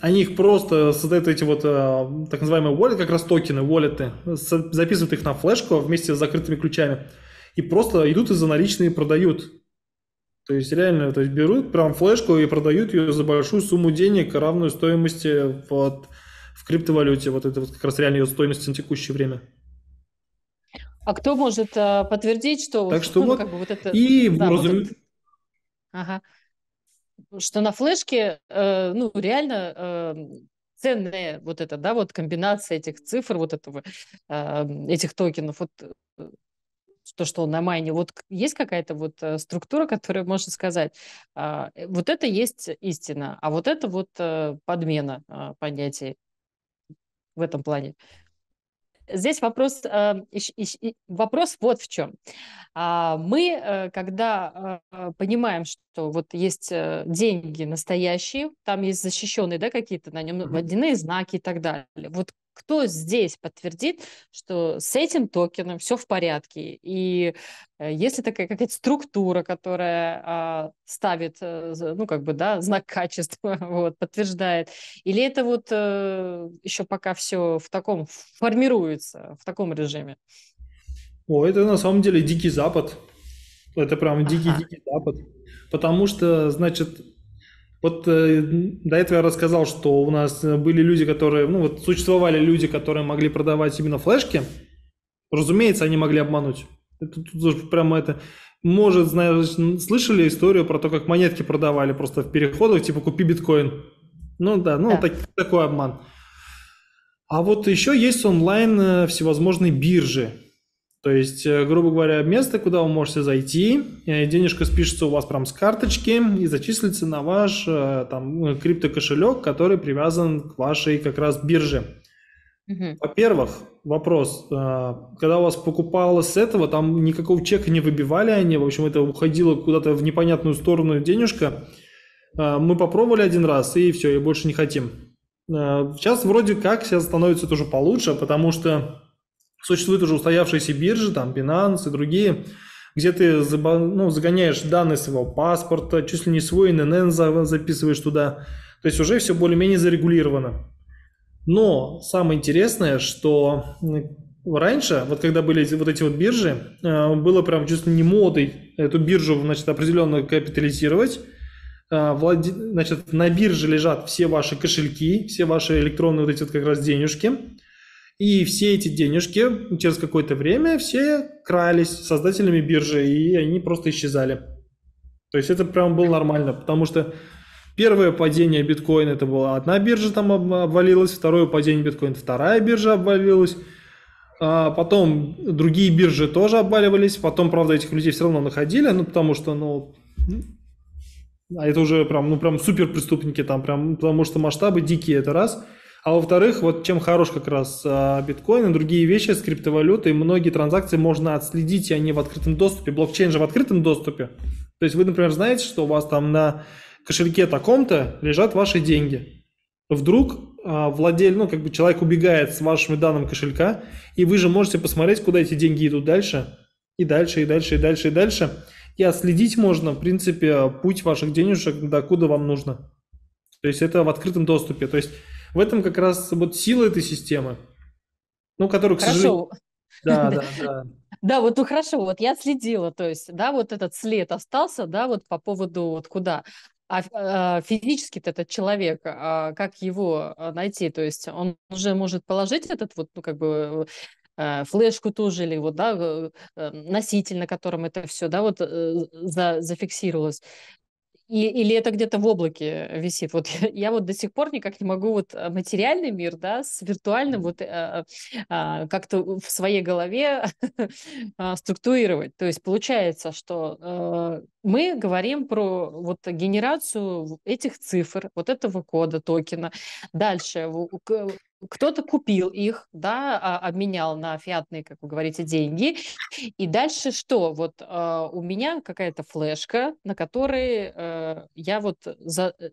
они их просто создают эти вот э, так называемые wallet, как раз токены, wallet, записывают их на флешку вместе с закрытыми ключами и просто идут и за наличные продают. То есть реально то есть берут прям флешку и продают ее за большую сумму денег, равную стоимости вот, в криптовалюте. Вот это вот как раз реально ее стоимость на текущее время. А кто может а, подтвердить, что, так что ну, вот, как бы вот это... И да, разум... вот это... Ага. Что на флешке, э, ну, реально э, ценная вот эта, да, вот комбинация этих цифр, вот этого, э, этих токенов, вот э, то, что он на майне. Вот есть какая-то вот э, структура, которая может сказать, а, э, вот это есть истина, а вот это вот э, подмена а, понятий в этом плане. Здесь вопрос, вопрос вот в чем. А, мы, когда понимаем, что вот есть деньги настоящие, там есть защищенные да, какие-то на нем ну, водяные знаки и так далее, вот кто здесь подтвердит, что с этим токеном все в порядке? И э, если такая какая-то структура, которая а, ставит, э, ну, как бы, да, знак качества, вот, подтверждает, или это вот а, э, еще пока все в таком, формируется в таком режиме? О, это на самом деле дикий запад. Это прям дикий-дикий ага. дикий запад. Потому что, значит, вот э, до этого я рассказал, что у нас э, были люди, которые, ну вот существовали люди, которые могли продавать именно флешки. Разумеется, они могли обмануть. Это тут прямо это... Может, знаешь, слышали историю про то, как монетки продавали просто в переходах, типа купи биткоин. Ну да, ну да. Так, такой обман. А вот еще есть онлайн э, всевозможные биржи. То есть, э, грубо говоря, место, куда вы можете зайти, э, денежка спишется у вас прям с карточки и зачислится на ваш э, там криптокошелек, который привязан к вашей как раз бирже. Угу. Во-первых, вопрос, когда у вас покупалось с этого, там никакого чека не выбивали они, в общем, это уходило куда-то в непонятную сторону денежка. Мы попробовали один раз, и все, и больше не хотим. Сейчас вроде как, сейчас становится тоже получше, потому что Существуют уже устоявшиеся биржи, там Binance и другие, где ты ну, загоняешь данные своего паспорта, чуть ли не свой ННН записываешь туда. То есть уже все более-менее зарегулировано. Но самое интересное, что раньше, вот когда были вот эти вот биржи, э, было прям чуть не модой эту биржу, значит, определенно капитализировать. Э, значит, на бирже лежат все ваши кошельки, все ваши электронные вот эти вот как раз денежки. И все эти денежки через какое-то время все крались создателями биржи, и они просто исчезали. То есть это прям было нормально, потому что первое падение биткоина это была одна биржа там обвалилась, второе падение биткоина вторая биржа обвалилась, а потом другие биржи тоже обваливались, потом, правда, этих людей все равно находили, ну потому что, ну, а это уже прям, ну прям супер преступники там, прям, потому что масштабы дикие, это раз – а во-вторых, вот чем хорош как раз а, биткоин и другие вещи с криптовалютой, многие транзакции можно отследить, и они в открытом доступе. Блокчейн же в открытом доступе. То есть вы, например, знаете, что у вас там на кошельке таком-то лежат ваши деньги. Вдруг а, владель, ну, как бы человек убегает с вашими данными кошелька, и вы же можете посмотреть, куда эти деньги идут дальше, и дальше, и дальше, и дальше, и дальше. И отследить можно, в принципе, путь ваших денежек, докуда вам нужно. То есть это в открытом доступе. То есть в этом как раз вот сила этой системы, ну, которую, к Хорошо. Да, да, да. Да, вот ну хорошо, вот я следила, то есть, да, вот этот след остался, да, вот по поводу вот куда. А, а физически этот человек, а, как его а, найти? То есть он уже может положить этот вот, ну, как бы э, флешку тоже, или вот, да, э, э, носитель, на котором это все, да, вот за, зафиксировалось. И, или это где-то в облаке висит? Вот я, я вот до сих пор никак не могу вот а, материальный мир, да, с виртуальным вот а, а, а, как-то в своей голове а, структурировать. То есть получается, что а, мы говорим про вот генерацию этих цифр, вот этого кода, токена. Дальше кто-то купил их, да, а, обменял на фиатные, как вы говорите, деньги. И дальше что? Вот э, у меня какая-то флешка, на которой э, я вот за, э,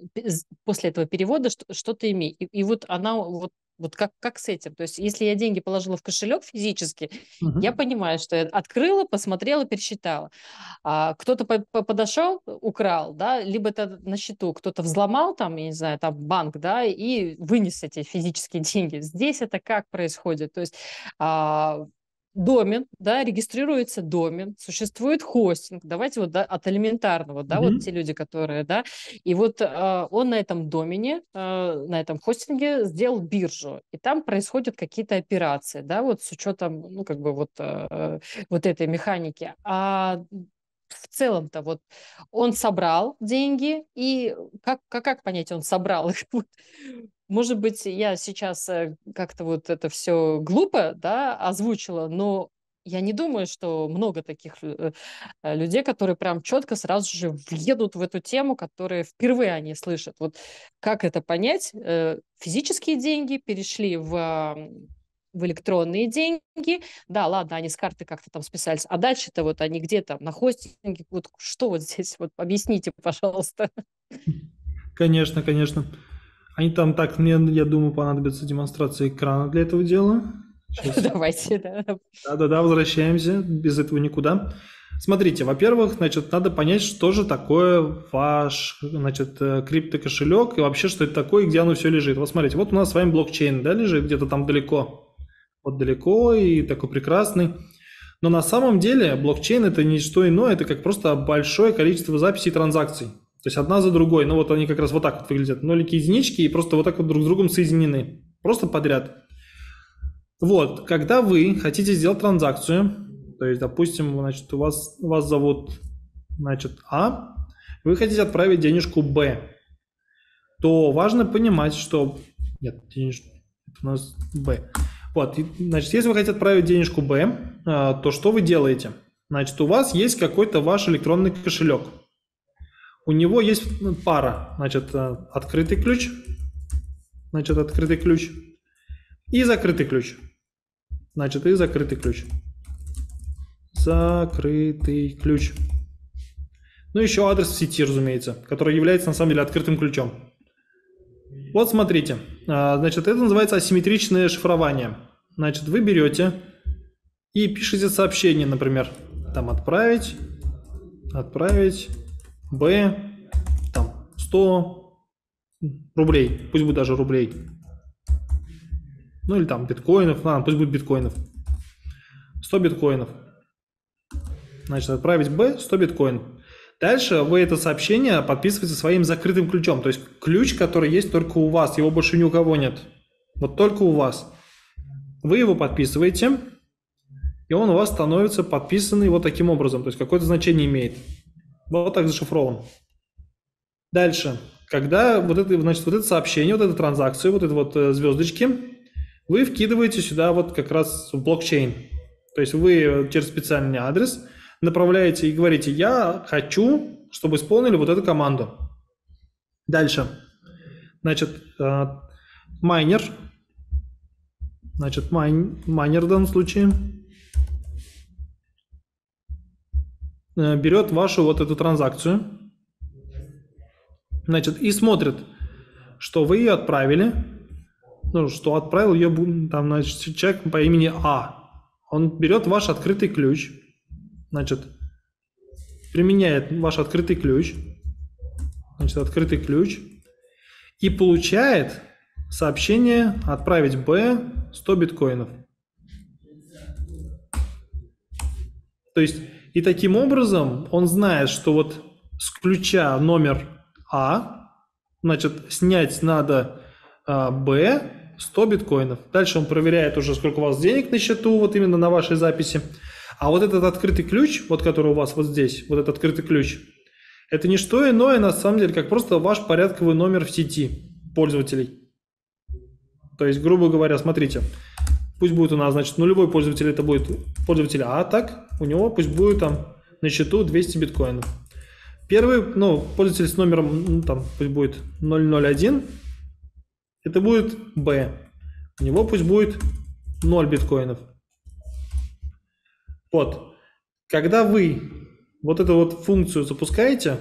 после этого перевода что-то имею. И, и вот она вот вот как, как с этим? То есть, если я деньги положила в кошелек физически, угу. я понимаю, что я открыла, посмотрела, пересчитала. А, кто-то подошел, украл, да, либо это на счету кто-то взломал там, я не знаю, там банк, да, и вынес эти физические деньги. Здесь это как происходит? То есть, а, домен, да, регистрируется домен, существует хостинг, давайте вот да, от элементарного, да, mm-hmm. вот те люди, которые, да, и вот э, он на этом домене, э, на этом хостинге сделал биржу, и там происходят какие-то операции, да, вот с учетом, ну, как бы вот, э, вот этой механики, а в целом-то вот он собрал деньги, и как, как, как понять, он собрал их? Может быть, я сейчас э, как-то вот это все глупо да, озвучила, но я не думаю, что много таких э, э, людей, которые прям четко сразу же въедут в эту тему, которые впервые они слышат. Вот как это понять? Физические деньги перешли в а, в электронные деньги. Да, ладно, они с карты как-то там списались. А дальше-то вот они где то на хостинге? Вот что вот здесь? Вот объясните, пожалуйста. Конечно, конечно. Они там так, мне, я думаю, понадобится демонстрация экрана для этого дела. Сейчас. Давайте, да. Да-да-да, возвращаемся, без этого никуда. Смотрите, во-первых, значит, надо понять, что же такое ваш, значит, э, криптокошелек и вообще, что это такое и где оно все лежит. Вот смотрите, вот у нас с вами блокчейн, да, лежит где-то там далеко. Вот далеко и такой прекрасный. Но на самом деле блокчейн это не что иное, это как просто большое количество записей транзакций. То есть одна за другой, ну вот они как раз вот так вот выглядят, нолики, единички, и просто вот так вот друг с другом соединены, просто подряд. Вот, когда вы хотите сделать транзакцию, то есть, допустим, значит, у вас, вас зовут, значит, А, вы хотите отправить денежку Б, то важно понимать, что... Нет, денежку... Это у нас Б. Вот, значит, если вы хотите отправить денежку Б, э, то что вы делаете? Значит, у вас есть какой-то ваш электронный кошелек – у него есть ну, пара, значит, э, открытый ключ, значит, открытый ключ и закрытый ключ, значит, и закрытый ключ, закрытый ключ. Ну, еще адрес в сети, разумеется, который является, на самом деле, открытым ключом. Вот смотрите, а, значит, это называется асимметричное шифрование. Значит, вы берете и пишете сообщение, например, там отправить, отправить, Б, там, 100 рублей, пусть будет даже рублей. Ну или там биткоинов, ладно, пусть будет биткоинов. 100 биткоинов. Значит, отправить Б 100 биткоин. Дальше вы это сообщение подписываете своим закрытым ключом. То есть ключ, который есть только у вас, его больше ни у кого нет. Вот только у вас. Вы его подписываете, и он у вас становится подписанный вот таким образом. То есть какое-то значение имеет. Вот так зашифрован. Дальше. Когда вот это, значит, вот это сообщение, вот эта транзакция, вот это вот э, звездочки, вы вкидываете сюда вот как раз в блокчейн. То есть вы э, через специальный адрес направляете и говорите, я хочу, чтобы исполнили вот эту команду. Дальше. Значит, э, майнер. Значит, майн, майнер в данном случае. Э, берет вашу вот эту транзакцию, значит, и смотрит, что вы ее отправили, ну, что отправил ее там, значит, человек по имени А. Он берет ваш открытый ключ, значит, применяет ваш открытый ключ, значит, открытый ключ, и получает сообщение «Отправить Б 100 биткоинов». То есть и таким образом он знает, что вот с ключа номер А, значит, снять надо а, Б 100 биткоинов. Дальше он проверяет уже, сколько у вас денег на счету, вот именно на вашей записи. А вот этот открытый ключ, вот который у вас вот здесь, вот этот открытый ключ, это не что иное, на самом деле, как просто ваш порядковый номер в сети пользователей. То есть, грубо говоря, смотрите, Пусть будет у нас, значит, нулевой пользователь, это будет пользователь А, так, у него пусть будет там на счету 200 биткоинов. Первый, ну, пользователь с номером, ну, там, пусть будет 001, это будет Б. У него пусть будет 0 биткоинов. Вот. Когда вы вот эту вот функцию запускаете,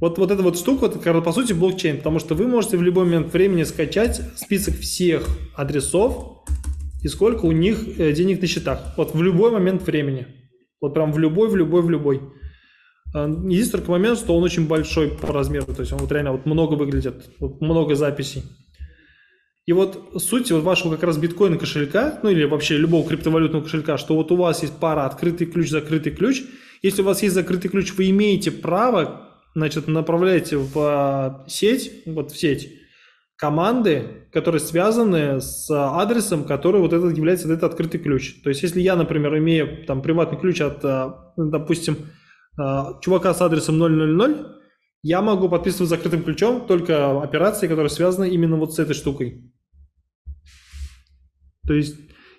вот, вот эта вот штука, это, по сути, блокчейн, потому что вы можете в любой момент времени скачать список всех адресов и сколько у них э, денег на счетах. Вот в любой момент времени. Вот прям в любой, в любой, в любой. А, единственный только момент, что он очень большой по размеру, то есть он вот реально вот много выглядит, вот много записей. И вот суть вот вашего как раз биткоин кошелька, ну или вообще любого криптовалютного кошелька, что вот у вас есть пара открытый ключ, закрытый ключ. Если у вас есть закрытый ключ, вы имеете право, значит, направлять в а, сеть, вот в сеть, команды, которые связаны с адресом, который вот этот является этот открытый ключ. То есть, если я, например, имею там приватный ключ от, э, ну, допустим, э, чувака с адресом 000, я могу подписывать закрытым ключом только операции, которые связаны именно вот с этой штукой. То есть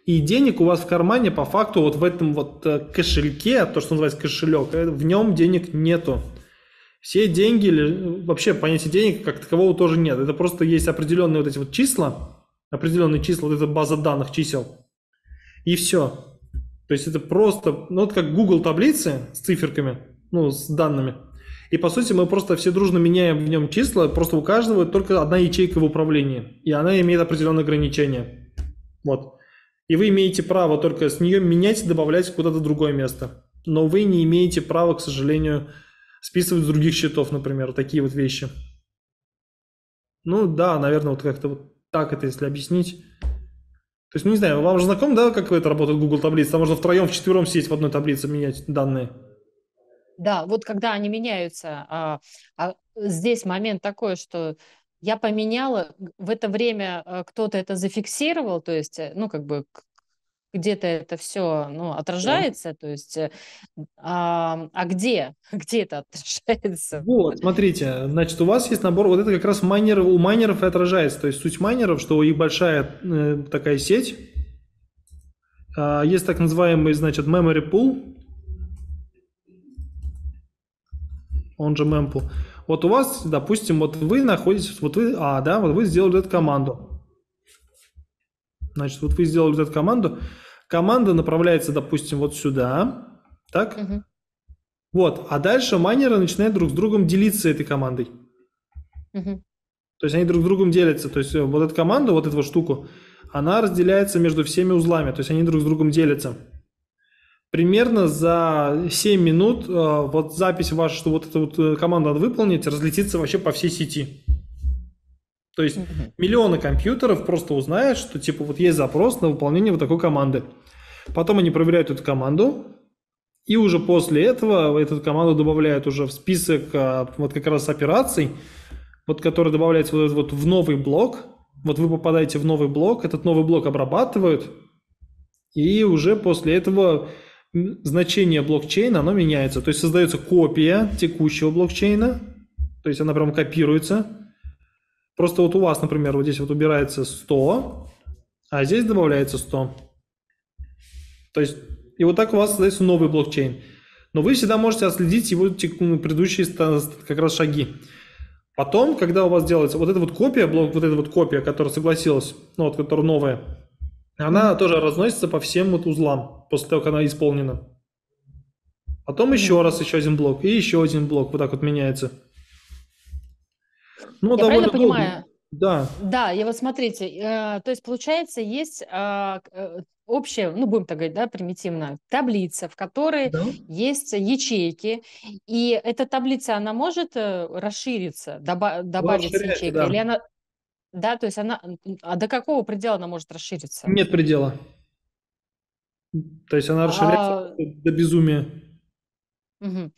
и денег у вас в кармане по факту вот в этом вот э, кошельке, то, что называется кошелек, в нем денег нету. Все деньги, вообще понятие денег как такового тоже нет. Это просто есть определенные вот эти вот числа, определенные числа, вот эта база данных чисел, и все. То есть это просто, ну вот как Google таблицы с циферками, ну с данными. И по сути мы просто все дружно меняем в нем числа, просто у каждого только одна ячейка в управлении, и она имеет определенные ограничения. Вот. И вы имеете право только с нее менять и добавлять куда-то другое место. Но вы не имеете права, к сожалению, списывают с других счетов, например, такие вот вещи. Ну да, наверное, вот как-то вот так это, если объяснить. То есть, ну не знаю, вам же знаком, да, как это работает Google таблица? Там можно втроем, вчетвером сесть в одной таблице, менять данные. Да, вот когда они меняются, а, а здесь момент такой, что я поменяла, в это время э, кто-то это зафиксировал, то есть, э, ну, как бы где-то это все ну, отражается, да. то есть, а, а где, где это отражается? Вот, смотрите, значит, у вас есть набор, вот это как раз майнер, у майнеров и отражается, то есть суть майнеров, что у них большая э, такая сеть, э, есть так называемый, значит, memory pool, он же mempool, вот у вас, допустим, вот вы находитесь, вот вы, а, да, вот вы сделали эту команду, Значит, вот вы сделали эту команду. Команда направляется, допустим, вот сюда, так? Угу. Вот, а дальше майнеры начинают друг с другом делиться этой командой. Угу. То есть они друг с другом делятся. То есть э, вот эта команда, вот эту вот штуку, она разделяется между всеми узлами. То есть они друг с другом делятся. Примерно за 7 минут э, вот запись ваша, что вот эта вот э, команда надо выполнить, разлетится вообще по всей сети. То есть mm-hmm. миллионы компьютеров просто узнают, что типа вот есть запрос на выполнение вот такой команды. Потом они проверяют эту команду, и уже после этого эту команду добавляют уже в список а, вот как раз операций, вот которые добавляются вот, вот в новый блок. Вот вы попадаете в новый блок, этот новый блок обрабатывают, и уже после этого значение блокчейна, оно меняется. То есть создается копия текущего блокчейна, то есть она прям копируется, Просто вот у вас, например, вот здесь вот убирается 100, а здесь добавляется 100. То есть, и вот так у вас создается новый блокчейн. Но вы всегда можете отследить его ну, предыдущие как раз шаги. Потом, когда у вас делается вот эта вот копия, блок, вот эта вот копия, которая согласилась, ну вот, которая новая, она mm-hmm. тоже разносится по всем вот узлам после того, как она исполнена. Потом еще mm-hmm. раз еще один блок и еще один блок вот так вот меняется. Ну, я правильно долго. понимаю? Да. Да, и вот смотрите, э, то есть получается есть э, э общая, ну будем так говорить, да, примитивно, таблица, в которой да. есть ячейки, и эта таблица, она может э, расшириться, доба- добавить ячейки, да. или она, да, то есть она, а до какого предела она может расшириться? Нет предела. То есть она а расширяется а... до безумия. Угу.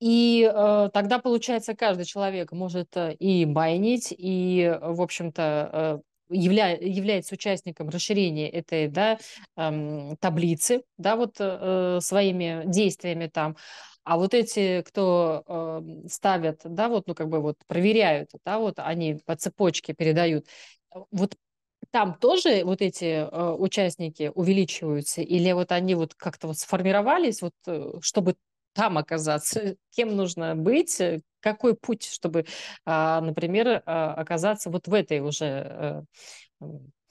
И э, тогда, получается, каждый человек может э, и майнить, и, э, в общем-то, э, явля, является участником расширения этой да, э, таблицы да, вот, э, своими действиями там. А вот эти, кто э, ставят, да, вот, ну, как бы вот проверяют, да, вот они по цепочке передают. Вот там тоже вот эти э, участники увеличиваются, или вот они вот как-то вот сформировались, вот э, чтобы там оказаться, кем нужно быть, э, какой путь, чтобы, а, например, а, оказаться вот в этой уже э,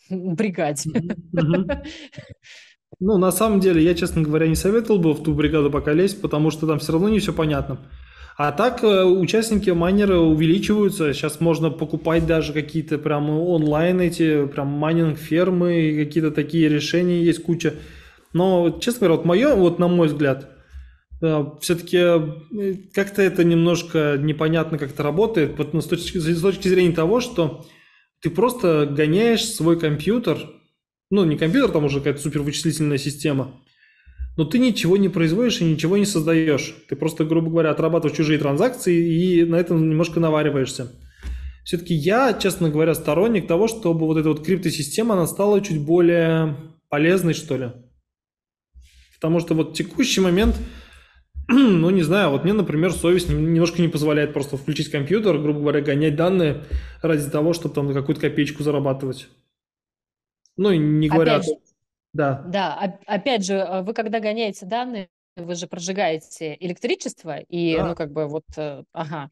бригаде. Ну, на самом деле, я, честно говоря, не советовал бы в ту бригаду пока лезть, потому что там все равно не все понятно. А так э, участники майнера увеличиваются. Сейчас можно покупать даже какие-то прям онлайн эти, прям майнинг фермы, какие-то такие решения есть куча. Но, честно говоря, вот мое, вот на мой взгляд, Э, все-таки э, как-то это немножко непонятно, как это работает, потому ну, с точки, с точки зрения того, что ты просто гоняешь свой компьютер, ну, не компьютер, там уже какая-то супервычислительная система, но ты ничего не производишь и ничего не создаешь. Ты просто, грубо говоря, отрабатываешь чужие транзакции и на этом немножко навариваешься. Все-таки я, честно говоря, сторонник того, чтобы вот эта вот криптосистема, она стала чуть более полезной, что ли. Потому что вот текущий момент – ну, не знаю, вот мне, например, совесть немножко не позволяет просто включить компьютер, грубо говоря, гонять данные ради того, чтобы там какую-то копеечку зарабатывать. Ну, и не говоря... Опять же, да. Да, опять же, вы когда гоняете данные, вы же прожигаете электричество, и, да. ну, как бы вот, э, ага.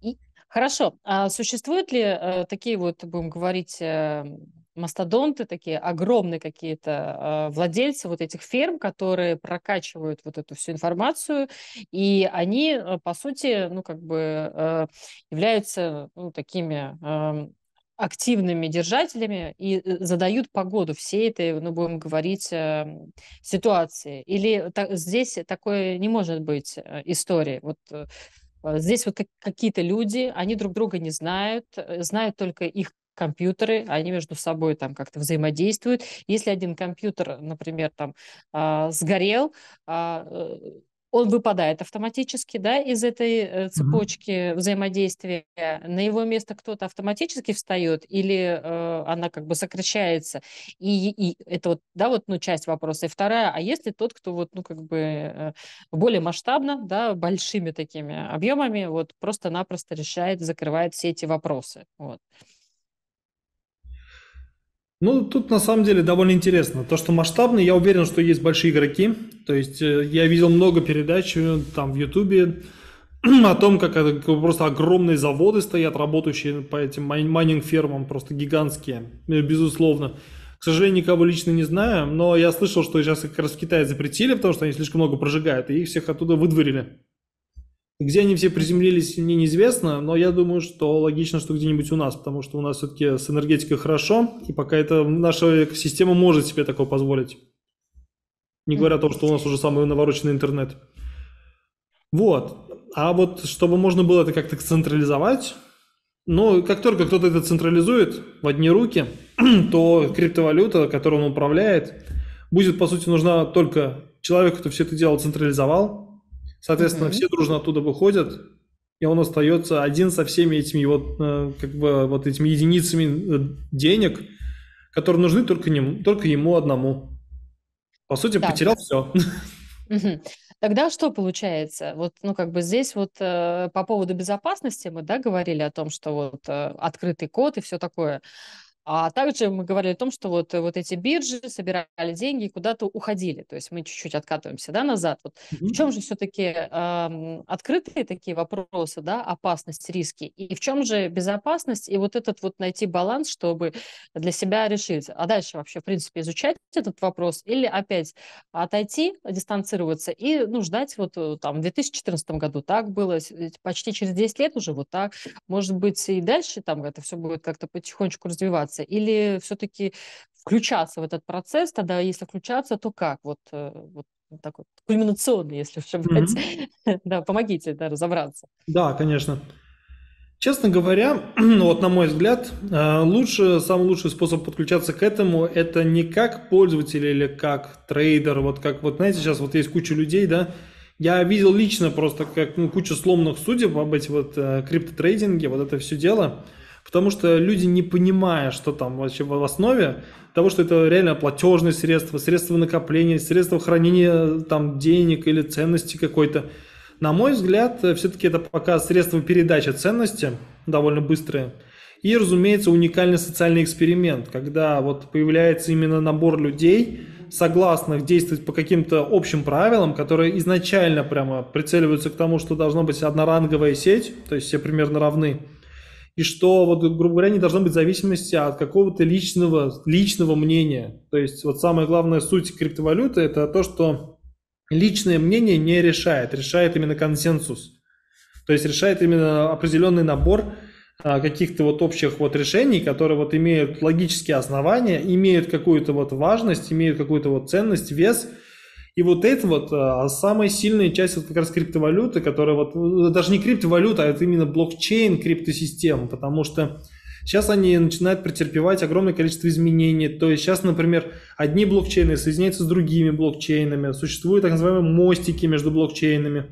И, хорошо, а существуют ли э, такие вот, будем говорить, эм, мастодонты такие, огромные какие-то э, владельцы вот этих ферм, которые прокачивают вот эту всю информацию, и они, э, по сути, ну, как бы э, являются ну, такими эм, активными держателями и задают погоду всей этой, ну, будем говорить, эм, ситуации. Или так, здесь такое не может быть истории. Вот Здесь вот какие-то люди, они друг друга не знают, знают только их компьютеры, они между собой там как-то взаимодействуют. Если один компьютер, например, там э, сгорел, а, э, он выпадает автоматически, да, из этой э, цепочки mm-hmm. взаимодействия. На его место кто-то автоматически встает или э, она как бы сокращается. И, и это вот, да, вот, ну, часть вопроса. И вторая, а если тот, кто вот, ну, как бы э, более масштабно, да, большими такими объемами, вот просто-напросто решает, закрывает все эти вопросы, вот. mm ну, тут на самом деле довольно интересно. То, что масштабный, я уверен, что есть большие игроки. То есть э, я видел много передач э, там в Ютубе о том, как это, просто огромные заводы стоят, работающие по этим майнинг-фермам, просто гигантские, э, безусловно. К сожалению, никого лично не знаю, но я слышал, что сейчас как раз в Китае запретили, потому что они слишком много прожигают, и их всех оттуда выдворили. Где они все приземлились, мне неизвестно, но я думаю, что логично, что где-нибудь у нас, потому что у нас все-таки с энергетикой хорошо, и пока это наша система может себе такое позволить. Не говоря о том, что у нас уже самый навороченный интернет. Вот. А вот чтобы можно было это как-то централизовать, но ну, как только кто-то это централизует в одни руки, то криптовалюта, которой он управляет, будет, по сути, нужна только человеку, кто все это дело централизовал, Соответственно, mm-hmm. все дружно оттуда выходят, и он остается один со всеми этими вот э, как бы, вот этими единицами э, денег, которые нужны только, нему, только ему одному. По сути, да. потерял все. Угу. Тогда что получается? Вот, ну, как бы здесь вот э, по поводу безопасности мы, да, говорили о том, что вот э, открытый код и все такое. А также мы говорили о том, что вот, э, вот эти биржи собирали деньги и куда-то уходили. То есть мы чуть-чуть откатываемся да, назад. Вот mm-hmm. В чем же все-таки э, открытые такие вопросы, да, опасность, риски? И в чем же безопасность? И вот этот вот найти баланс, чтобы для себя решить. А дальше вообще, в принципе, изучать этот вопрос или опять отойти, дистанцироваться и ну, ждать вот э, там в 2014 году так было, почти через 10 лет уже вот так. Может быть, и дальше там это все будет как-то потихонечку развиваться меняться? Или все-таки включаться в этот процесс, тогда если включаться, то как? Вот, э, вот так вот, кульминационный, если уж брать. Mm-hmm. да, помогите да, разобраться. Да, конечно. Честно говоря, вот на мой взгляд, э, лучше, самый лучший способ подключаться к этому – это не как пользователь или как трейдер, вот как вот знаете сейчас вот есть куча людей, да, я видел лично просто как ну, куча сломанных судеб об эти вот э, криптотрейдинге, вот это все дело. Потому что люди, не понимая, что там вообще в основе того, что это реально платежные средства, средства накопления, средства хранения там денег или ценности какой-то, на мой взгляд, все-таки это пока средство передачи ценности довольно быстрые. И, разумеется, уникальный социальный эксперимент, когда вот появляется именно набор людей, согласных действовать по каким-то общим правилам, которые изначально прямо прицеливаются к тому, что должна быть одноранговая сеть, то есть все примерно равны, и что, вот, грубо говоря, не должно быть зависимости от какого-то личного, личного мнения. То есть вот самая главная суть криптовалюты – это то, что личное мнение не решает, решает именно консенсус. То есть решает именно определенный набор а, каких-то вот общих вот решений, которые вот имеют логические основания, имеют какую-то вот важность, имеют какую-то вот ценность, вес – и вот это вот а, самая сильная часть вот как раз криптовалюты, которая вот, э, даже не криптовалюта, а это именно блокчейн криптосистема, потому что Сейчас они начинают претерпевать огромное количество изменений. То есть сейчас, например, одни блокчейны соединяются с другими блокчейнами. Существуют так называемые мостики между блокчейнами.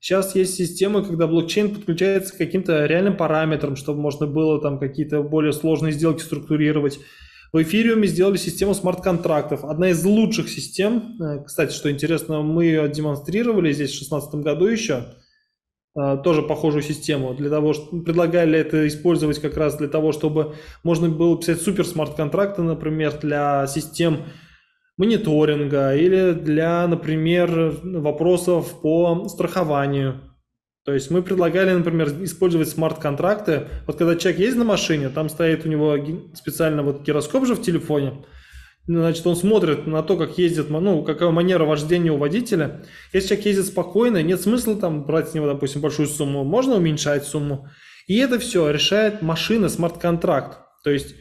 Сейчас есть системы, когда блокчейн подключается к каким-то реальным параметрам, чтобы можно было там какие-то более сложные сделки структурировать. В эфириуме сделали систему смарт-контрактов. Одна из лучших систем. Э, кстати, что интересно, мы ее демонстрировали здесь в 2016 году еще. Э, тоже похожую систему. Для того, что предлагали это использовать как раз для того, чтобы можно было писать супер смарт-контракты, например, для систем мониторинга или для, например, вопросов по страхованию то есть мы предлагали, например, использовать смарт-контракты. Вот когда человек ездит на машине, там стоит у него специально вот гироскоп же в телефоне, значит, он смотрит на то, как ездит, ну, какая манера вождения у водителя. Если человек ездит спокойно, нет смысла там брать с него, допустим, большую сумму, можно уменьшать сумму. И это все решает машина, смарт-контракт. То есть,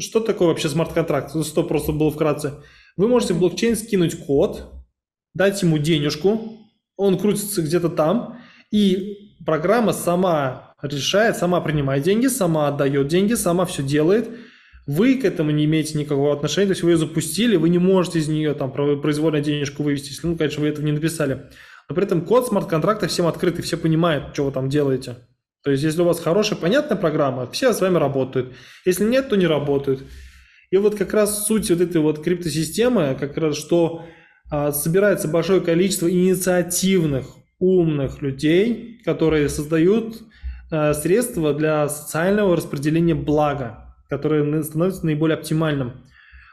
что такое вообще смарт-контракт? Что просто было вкратце. Вы можете в блокчейн скинуть код, дать ему денежку, он крутится где-то там, и программа сама решает, сама принимает деньги, сама отдает деньги, сама все делает. Вы к этому не имеете никакого отношения, то есть вы ее запустили, вы не можете из нее там произвольно денежку вывести, если, ну, конечно, вы этого не написали. Но при этом код смарт-контракта всем открытый, все понимают, что вы там делаете. То есть, если у вас хорошая, понятная программа, все с вами работают. Если нет, то не работают. И вот как раз суть вот этой вот криптосистемы, как раз что а, собирается большое количество инициативных умных людей, которые создают э, средства для социального распределения блага, которое становится наиболее оптимальным.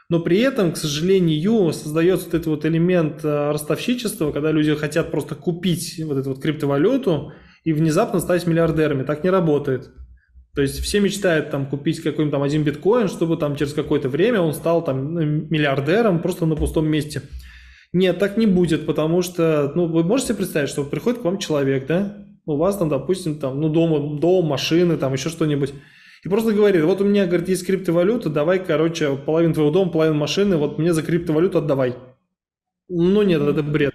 Но при этом, к сожалению, создается вот этот вот элемент э, ростовщичества, когда люди хотят просто купить вот эту вот криптовалюту и внезапно стать миллиардерами. Так не работает. То есть все мечтают там купить какой-нибудь там один биткоин, чтобы там через какое-то время он стал там ну, миллиардером просто на пустом месте. Нет, так не будет, потому что, ну, вы можете представить, что приходит к вам человек, да, у вас там, допустим, там, ну, дома, дом, машины, там, еще что-нибудь, и просто говорит, вот у меня, говорит, есть криптовалюта, давай, короче, половину твоего дома, половину машины, вот мне за криптовалюту отдавай. Ну, нет, это бред.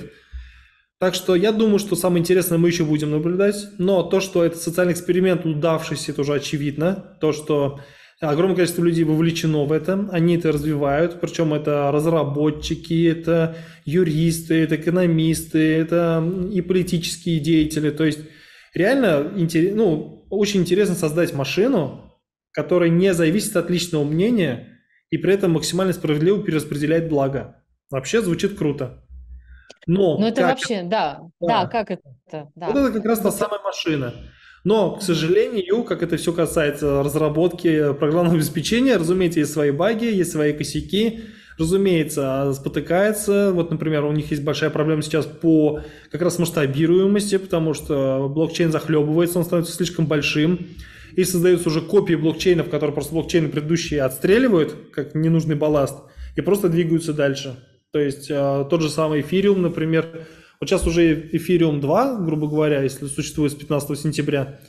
Так что я думаю, что самое интересное мы еще будем наблюдать. Но то, что это социальный эксперимент удавшийся, это уже очевидно. То, что Огромное количество людей вовлечено в это, они это развивают, причем это разработчики, это юристы, это экономисты, это и политические деятели. То есть реально ну, очень интересно создать машину, которая не зависит от личного мнения и при этом максимально справедливо перераспределяет благо. Вообще звучит круто. Но, Но ну, это как... вообще, да, да, да, как это? Да. Вот это как раз та самая машина. Но, к сожалению, как это все касается разработки программного обеспечения, разумеется, есть свои баги, есть свои косяки, разумеется, спотыкается. Вот, например, у них есть большая проблема сейчас по как раз масштабируемости, потому что блокчейн захлебывается, он становится слишком большим. И создаются уже копии блокчейнов, которые просто блокчейны предыдущие отстреливают, как ненужный балласт, и просто двигаются дальше. То есть э, тот же самый эфириум, например. Вот сейчас уже эфириум 2, грубо говоря, если существует с 15 сентября.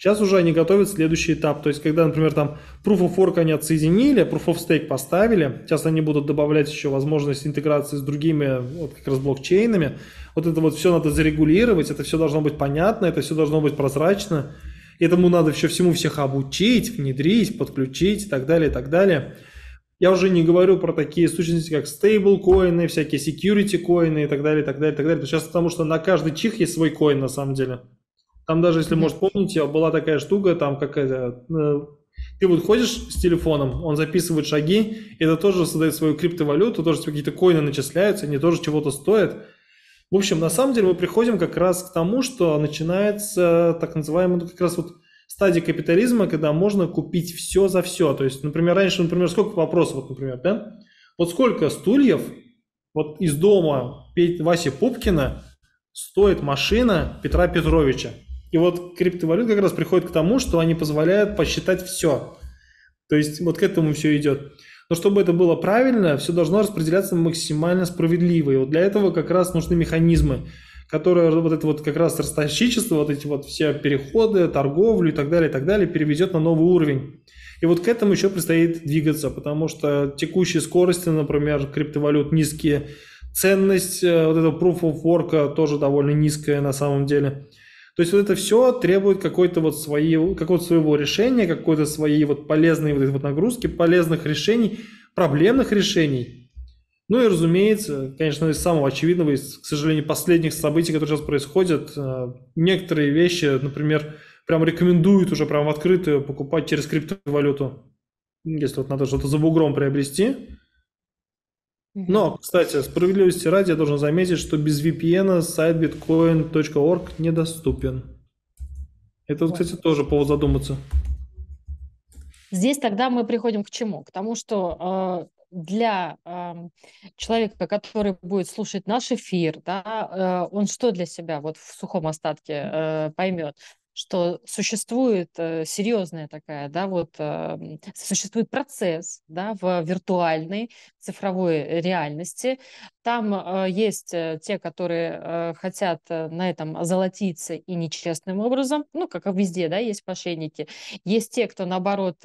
Сейчас уже они готовят следующий этап. То есть, когда, например, там Proof of Work они отсоединили, а Proof of Stake поставили, сейчас они будут добавлять еще возможность интеграции с другими вот как раз блокчейнами. Вот это вот все надо зарегулировать, это все должно быть понятно, это все должно быть прозрачно. Этому надо еще всему всех обучить, внедрить, подключить и так далее, и так далее. Я уже не говорю про такие сущности, как стейблкоины, всякие security коины и так далее, и так далее, и так далее. Сейчас потому что на каждый чих есть свой коин на самом деле. Там даже, если, может, помните, была такая штука, там какая-то... Э, ты вот ходишь с телефоном, он записывает шаги, это тоже создает свою криптовалюту, тоже какие-то коины начисляются, они тоже чего-то стоят. В общем, на самом деле мы приходим как раз к тому, что начинается так называемый ну, как раз вот стадии капитализма, когда можно купить все за все. То есть, например, раньше, например, сколько вопросов, вот, например, да? Вот сколько стульев вот из дома Васи Пупкина стоит машина Петра Петровича? И вот криптовалюта как раз приходит к тому, что они позволяют посчитать все. То есть вот к этому все идет. Но чтобы это было правильно, все должно распределяться максимально справедливо. И вот для этого как раз нужны механизмы которая вот это вот как раз ростовщичество, вот эти вот все переходы, торговлю и так далее, и так далее, перевезет на новый уровень. И вот к этому еще предстоит двигаться, потому что текущие скорости, например, криптовалют низкие, ценность э, вот этого proof of work тоже довольно низкая на самом деле. То есть вот это все требует какой-то вот свои, какого-то своего решения, какой-то своей вот полезной вот этой вот нагрузки, полезных решений, проблемных решений. Ну и, разумеется, конечно, из самого очевидного, из, к сожалению, последних событий, которые сейчас происходят, э, некоторые вещи, например, прям рекомендуют уже прям в открытую покупать через криптовалюту, если вот надо что-то за бугром приобрести. Но, кстати, справедливости ради я должен заметить, что без VPN -а сайт bitcoin.org недоступен. Это, кстати, тоже повод задуматься. Здесь тогда мы приходим к чему? К тому, что э, для э, человека, который будет слушать наш эфир, да, э, он что для себя вот в сухом остатке э, поймет? что существует э, серьезная такая, да, вот эм, существует процесс, да, в виртуальной цифровой реальности. Там э, есть э, те, которые хотят на этом золотиться и нечестным образом, ну, как и везде, да, есть мошенники. Есть те, кто, наоборот,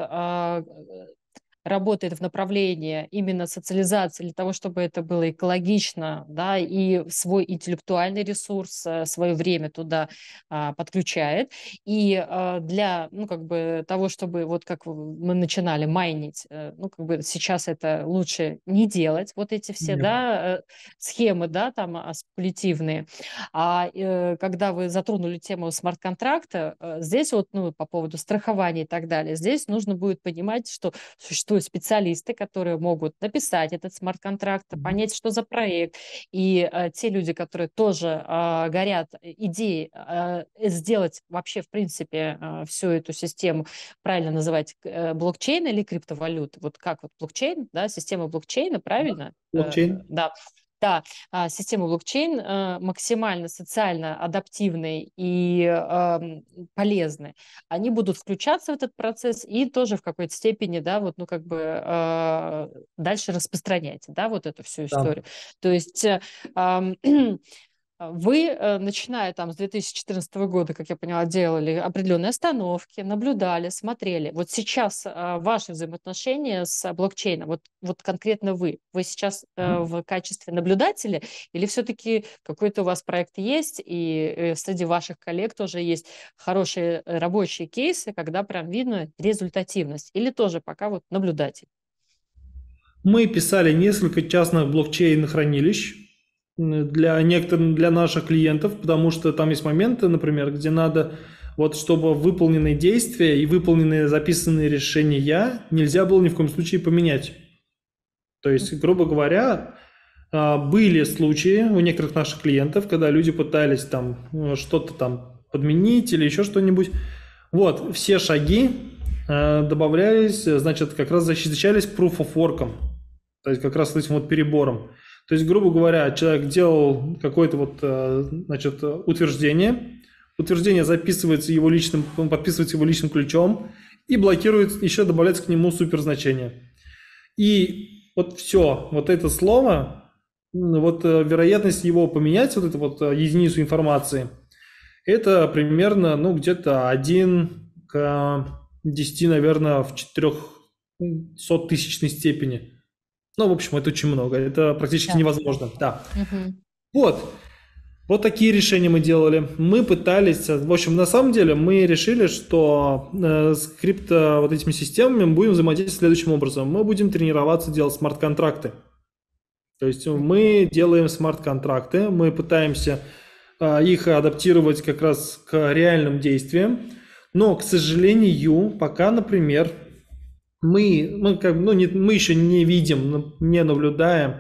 работает в направлении именно социализации для того, чтобы это было экологично, да, и свой интеллектуальный ресурс, э, свое время туда а, подключает. И а, для, ну, как бы того, чтобы, вот как мы начинали майнить, э, ну, как бы сейчас это лучше не делать, вот эти все, Нет. да, схемы, да, там, спекулятивные. А, а когда вы затронули тему смарт-контракта, здесь вот, ну, по поводу страхования и так далее, здесь нужно будет понимать, что существует зачастую специалисты, которые могут написать этот смарт-контракт, понять, что за проект. И э, те люди, которые тоже э, горят идеей а, э, сделать вообще, в принципе, э, всю эту систему, правильно называть э, блокчейн или криптовалют. Вот как вот блокчейн, да, система блокчейна, правильно? Э, блокчейн. Э, да. Да, а, система блокчейн э, максимально социально адаптивные и эм, полезны. Они будут включаться в этот процесс и тоже в какой-то степени, да, вот, ну, как бы э, дальше распространять, да, вот эту всю историю. Да. То есть э, эм, А вы, э, начиная там с 2014 года, как я поняла, делали определенные остановки, наблюдали, смотрели. Вот сейчас а, ваши взаимоотношения с а, блокчейном, вот, вот конкретно вы, вы сейчас э, в качестве наблюдателя или все-таки какой-то у вас проект есть, и э, среди ваших коллег тоже есть хорошие рабочие кейсы, когда прям видно результативность, или тоже пока вот наблюдатель? Мы писали несколько частных блокчейн-хранилищ, для, некоторых, для наших клиентов, потому что там есть моменты, например, где надо вот чтобы выполненные действия и выполненные записанные решения «я» нельзя было ни в коем случае поменять. То есть, грубо говоря, а, были случаи у некоторых наших клиентов, когда люди пытались там э, что-то там подменить или еще что-нибудь. Вот, все шаги э, добавлялись, значит, как раз защищались proof of work, то есть как раз с этим вот перебором. То есть, грубо говоря, человек делал какое-то вот, э, значит, утверждение, утверждение записывается его личным, он подписывается его личным ключом и блокирует, еще добавляется к нему суперзначение. И вот все, вот это слово, вот э, вероятность его поменять, вот эту вот э, единицу информации, это примерно, ну, где-то 1 к 10, наверное, в 400 тысячной степени. Ну, в общем, это очень много. Это практически да. невозможно. Да. Угу. Вот. Вот такие решения мы делали. Мы пытались, в общем, на самом деле мы решили, что э, с крипто вот этими системами мы будем взаимодействовать следующим образом. Мы будем тренироваться делать смарт-контракты. То есть мы делаем смарт-контракты, мы пытаемся э, их адаптировать как раз к реальным действиям. Но, к сожалению, пока, например, мы, мы как, ну, не, мы еще не видим, не наблюдаем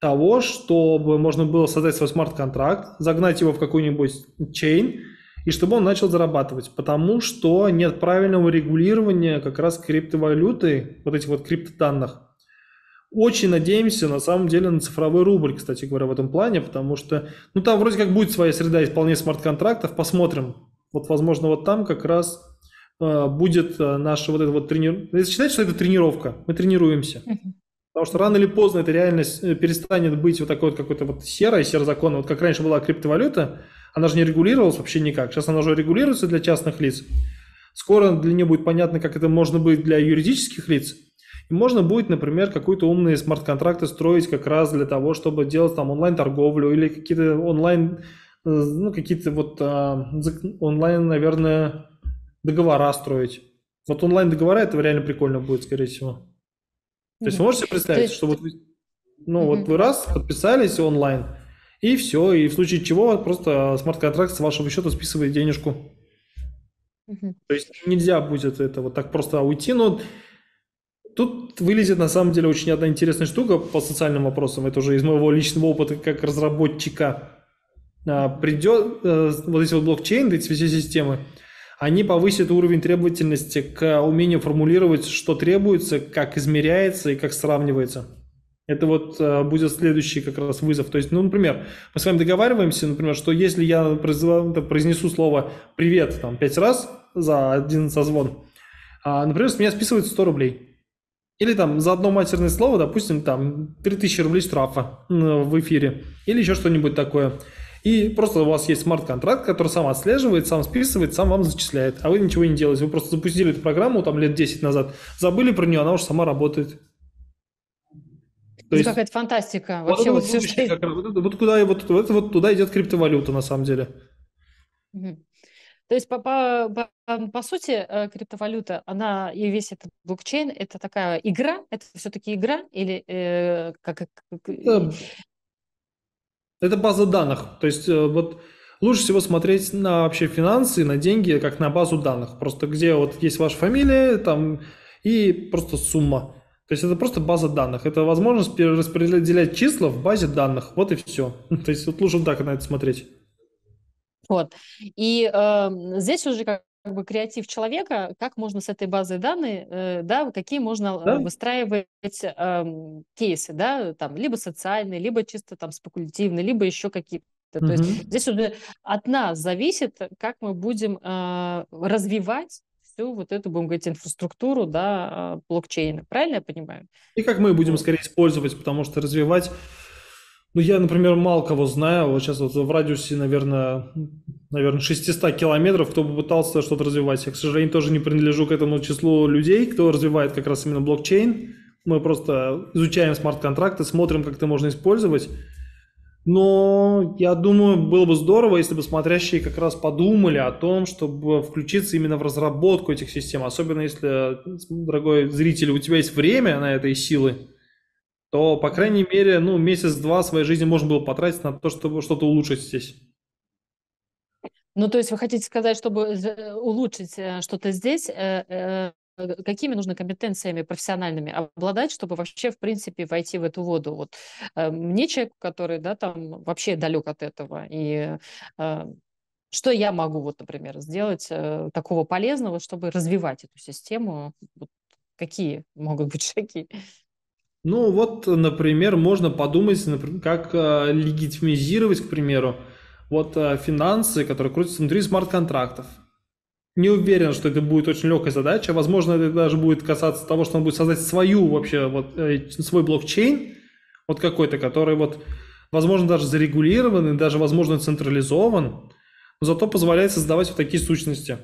того, чтобы можно было создать свой смарт-контракт, загнать его в какой нибудь чейн, и чтобы он начал зарабатывать, потому что нет правильного регулирования как раз криптовалюты, вот этих вот криптоданных. Очень надеемся, на самом деле, на цифровой рубль, кстати говоря, в этом плане, потому что, ну, там вроде как будет своя среда вполне смарт-контрактов, посмотрим. Вот, возможно, вот там как раз Э, будет э, наша вот эта вот тренировка. Если считать, что это тренировка, мы тренируемся. Потому что рано или поздно эта реальность э, перестанет быть вот такой вот какой-то вот серой, серозаконной. Вот как раньше была криптовалюта, она же не регулировалась вообще никак. Сейчас она уже регулируется для частных лиц. Скоро для нее будет понятно, как это можно будет для юридических лиц. И можно будет, например, какие-то умные смарт-контракты строить как раз для того, чтобы делать там онлайн-торговлю или какие-то онлайн, ну, какие-то вот а, онлайн, наверное, договора строить. Вот онлайн-договора это реально прикольно будет, скорее всего. То есть вы можете представить, есть... что вот ну, mm вот вы раз подписались онлайн, и все, и в случае чего просто смарт-контракт с вашего счета списывает денежку. mm То есть нельзя будет это вот так просто уйти, но тут вылезет на самом деле очень одна интересная штука по социальным вопросам. Это уже из моего личного опыта как разработчика. А, придет э, вот эти вот блокчейн, эти все системы, они повысят уровень требовательности к умению формулировать, что требуется, как измеряется и как сравнивается. Это вот э, будет следующий как раз вызов. То есть, ну, например, мы с вами договариваемся, например, что если я произнесу слово «привет» там пять раз за один созвон, а, например, с меня списывают 100 рублей. Или там за одно матерное слово, допустим, там 3000 рублей штрафа в эфире. Или еще что-нибудь такое. И просто у вас есть смарт-контракт, который сам отслеживает, сам списывает, сам вам зачисляет. А вы ничего не делаете. Вы просто запустили эту программу там лет 10 назад, забыли про нее, она уже сама работает. То ну, есть, какая-то фантастика. Вообще вот, вот, все, что... как, вот, вот, куда, вот, вот, вот туда идет криптовалюта на самом деле. То есть, по, по, по, по сути, э, криптовалюта, она и весь этот блокчейн, это такая игра, это все-таки игра или э, как... Да, это база данных. То есть э, вот лучше всего смотреть на вообще финансы, на деньги, как на базу данных. Просто где вот есть ваша фамилия там и просто сумма. То есть это просто база данных. Это возможность перераспределять числа в базе данных. Вот и все. То есть вот лучше так на это смотреть. Вот. И э, здесь уже как как бы креатив человека, как можно с этой базой данных, э, да, какие можно э, да. выстраивать э, кейсы, да, там, либо социальные, либо чисто там спекулятивные, либо еще какие-то. Угу. То есть здесь уже от нас зависит, как мы будем э, развивать всю вот эту, будем говорить, инфраструктуру, да, э, блокчейна. Правильно я понимаю? И как мы будем скорее использовать, потому что развивать ну, я, например, мало кого знаю. Вот сейчас вот в радиусе, наверное, наверное, 600 километров, кто бы пытался что-то развивать. Я, к сожалению, тоже не принадлежу к этому числу людей, кто развивает как раз именно блокчейн. Мы просто изучаем смарт-контракты, смотрим, как это можно использовать. Но я думаю, было бы здорово, если бы смотрящие как раз подумали о том, чтобы включиться именно в разработку этих систем. Особенно если, дорогой зритель, у тебя есть время на это и силы то, по крайней мере, ну, месяц-два своей жизни можно было потратить на то, чтобы что-то улучшить здесь. Ну, то есть вы хотите сказать, чтобы э, улучшить э, что-то здесь, э, какими нужно компетенциями профессиональными обладать, чтобы вообще, в принципе, войти в эту воду? Вот мне человек, который, да, там вообще далек от этого, и что я могу, вот, например, сделать такого полезного, чтобы развивать эту систему? Вот какие могут быть шаги? Ну вот, например, можно подумать, как э, легитимизировать, к примеру, вот э, финансы, которые крутятся внутри смарт-контрактов. Не уверен, что это будет очень легкая задача. Возможно, это даже будет касаться того, что он будет создать свою вообще, вот, э, свой блокчейн, вот какой-то, который вот, возможно, даже зарегулирован и даже, возможно, централизован, но зато позволяет создавать вот такие сущности.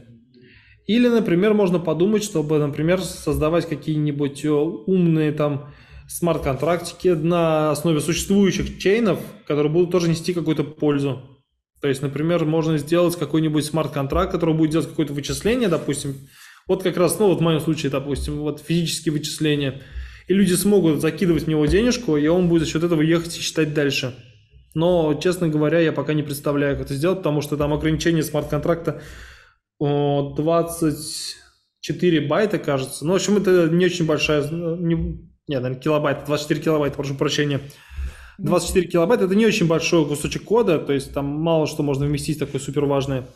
Или, например, можно подумать, чтобы, например, создавать какие-нибудь умные там смарт-контрактики на основе существующих чейнов, которые будут тоже нести какую-то пользу. То есть, например, можно сделать какой-нибудь смарт-контракт, который будет делать какое-то вычисление, допустим, вот как раз, ну вот в моем случае, допустим, вот физические вычисления, и люди смогут закидывать в него денежку, и он будет за счет этого ехать и считать дальше. Но, честно говоря, я пока не представляю, как это сделать, потому что там ограничение смарт-контракта 24 байта, кажется. Ну, в общем, это не очень большая, э, нет, наверное, килобайт, 24 килобайта, прошу прощения. 24 килобайта – это не очень большой кусочек кода, то есть там мало что можно вместить такое супер важное.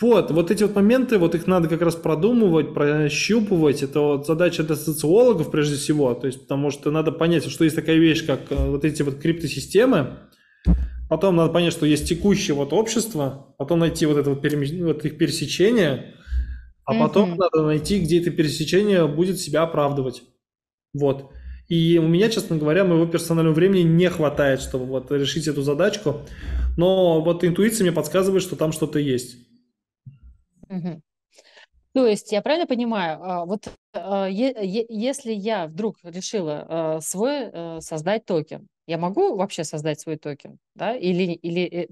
Вот, вот эти вот моменты, вот их надо как раз продумывать, прощупывать. Это вот задача для социологов прежде всего, то есть потому что надо понять, что есть такая вещь, как э, вот эти вот криптосистемы. Потом надо понять, что есть текущее вот общество, потом найти вот это вот, перемеч... вот их пересечение, а потом mm-hmm. надо найти, где это пересечение будет себя оправдывать. Вот. И у меня, честно говоря, моего персонального времени не хватает, чтобы вот решить эту задачку. Но вот интуиция мне подсказывает, что там что-то есть. То есть, я правильно понимаю, а, вот а, если я вдруг решила а, свой создать токен, я могу вообще создать свой токен, да? Или, или э,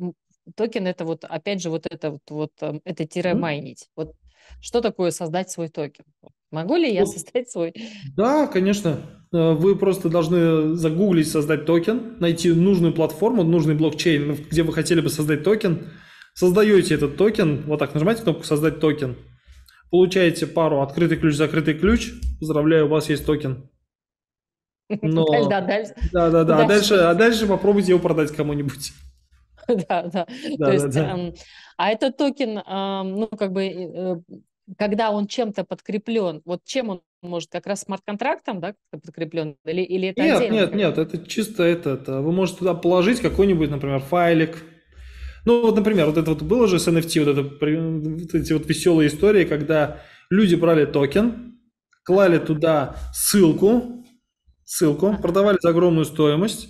токен это вот, опять же, вот это вот, вот эм, это тире майнить. Вот что такое создать свой токен? Могу ли я создать свой? Да, конечно. Э, вы просто должны загуглить, создать токен, найти нужную платформу, нужный блокчейн, ну, где вы хотели бы создать токен. Создаете этот токен, вот так нажимаете кнопку «Создать токен». Получаете пару «Открытый ключ», «Закрытый ключ». Поздравляю, у вас есть токен. Но... Да, дальше. Да, да, да. А, дальше, а дальше попробуйте его продать кому-нибудь. Да, да. да, То да, есть, да. Э, а этот токен, э, ну, как бы, э, когда он чем-то подкреплен, вот чем он может как раз смарт-контрактом, да, подкреплен, или, или это Нет, отдельно? нет, нет, это чисто это, это. А, вы можете туда положить какой-нибудь, например, файлик. Ну, вот, например, вот это вот было же с NFT, вот, это, вот эти вот веселые истории, когда люди брали токен, клали туда ссылку, ссылку, продавали за огромную стоимость,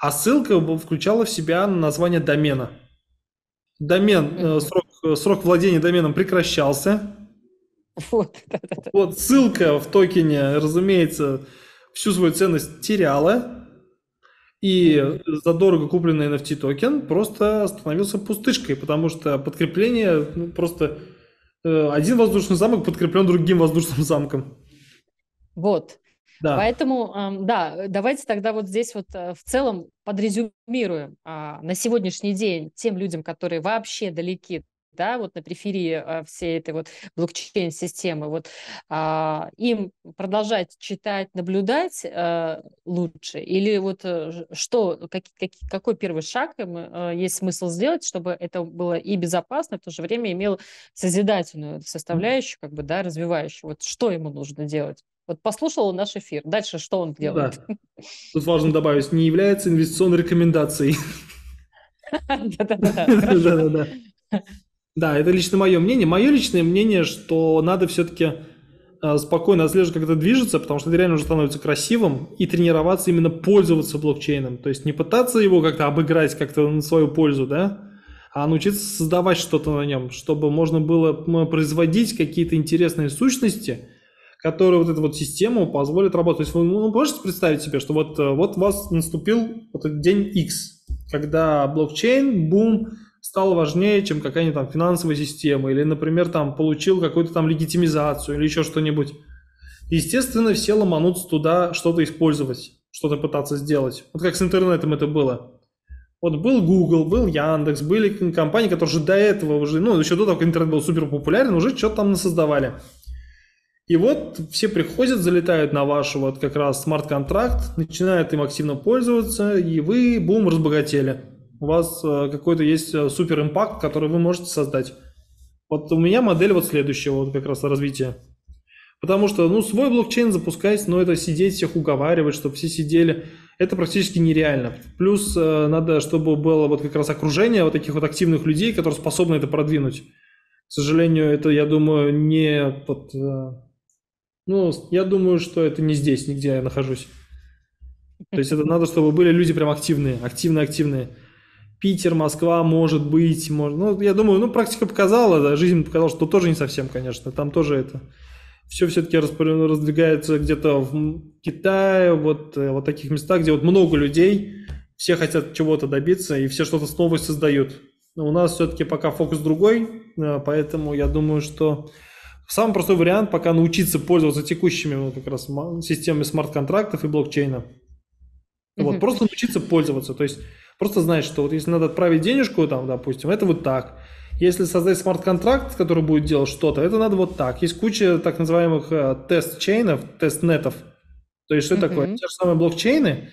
а ссылка включала в себя название домена. Домен, э, срок Э, срок владения доменом прекращался. Вот, вот ссылка в токене, разумеется, всю свою ценность теряла. И задорого купленный NFT токен просто становился пустышкой, потому что подкрепление ну, просто э, один воздушный замок подкреплен другим воздушным замком. Вот. Да. Поэтому, да, давайте тогда вот здесь вот э, в целом подрезюмируем а, на сегодняшний день тем людям, которые вообще далеки да, вот на периферии а, всей этой вот блокчейн-системы, вот а, им продолжать читать, наблюдать а, лучше? Или вот э, что, как, как, какой первый шаг им а, есть смысл сделать, чтобы это было и безопасно, и в то же время имело созидательную составляющую, как бы, да, развивающую? Вот что ему нужно делать? Вот послушал он наш эфир. Дальше что он ну делает? Да. Тут важно добавить, не является инвестиционной рекомендацией. Да-да-да. Да, это лично мое мнение. Мое личное мнение, что надо все-таки э, спокойно отслеживать, как это движется, потому что это реально уже становится красивым, и тренироваться именно пользоваться блокчейном. То есть не пытаться его как-то обыграть как-то на свою пользу, да, а научиться создавать что-то на нем, чтобы можно было производить какие-то интересные сущности, которые вот эту вот систему позволят работать. То есть вы ну, можете представить себе, что вот, э, вот у вас наступил вот этот день X, когда блокчейн, бум, стал важнее, чем какая-нибудь там финансовая система, или, например, там получил какую-то там легитимизацию или еще что-нибудь. Естественно, все ломанутся туда что-то использовать, что-то пытаться сделать. Вот как с интернетом это было. Вот был Google, был Яндекс, были компании, которые уже до этого уже, ну, еще до того, как интернет был супер популярен, уже что-то там создавали. И вот все приходят, залетают на ваш вот как раз смарт-контракт, начинают им активно пользоваться, и вы, бум, разбогатели у вас э, какой-то есть э, супер импакт, который вы можете создать. Вот у меня модель вот следующая, вот как раз развитие. Потому что, ну, свой блокчейн запускать, но это сидеть всех уговаривать, чтобы все сидели, это практически нереально. Плюс э, надо, чтобы было вот как раз окружение вот таких вот активных людей, которые способны это продвинуть. К сожалению, это, я думаю, не под... Ну, я думаю, что это не здесь, нигде я нахожусь. То есть это надо, чтобы были люди прям активные, активные-активные. Питер, Москва, может быть, может, ну, я думаю, ну, практика показала, да, жизнь показала, что тоже не совсем, конечно, там тоже это все все-таки раздвигается где-то в Китае, вот, э, вот таких местах, где вот много людей, все хотят чего-то добиться, и все что-то снова создают. Но у нас все-таки пока фокус другой, э, поэтому я думаю, что самый простой вариант пока научиться пользоваться текущими вот как раз системами смарт-контрактов и блокчейна. Угу. Вот, просто научиться пользоваться. То есть просто знать, что вот если надо отправить денежку, там, допустим, это вот так. Если создать смарт-контракт, который будет делать что-то, это надо вот так. Есть куча так называемых э, тест-чейнов, тест-нетов. То есть что Uh-huh. такое? Те же самые блокчейны,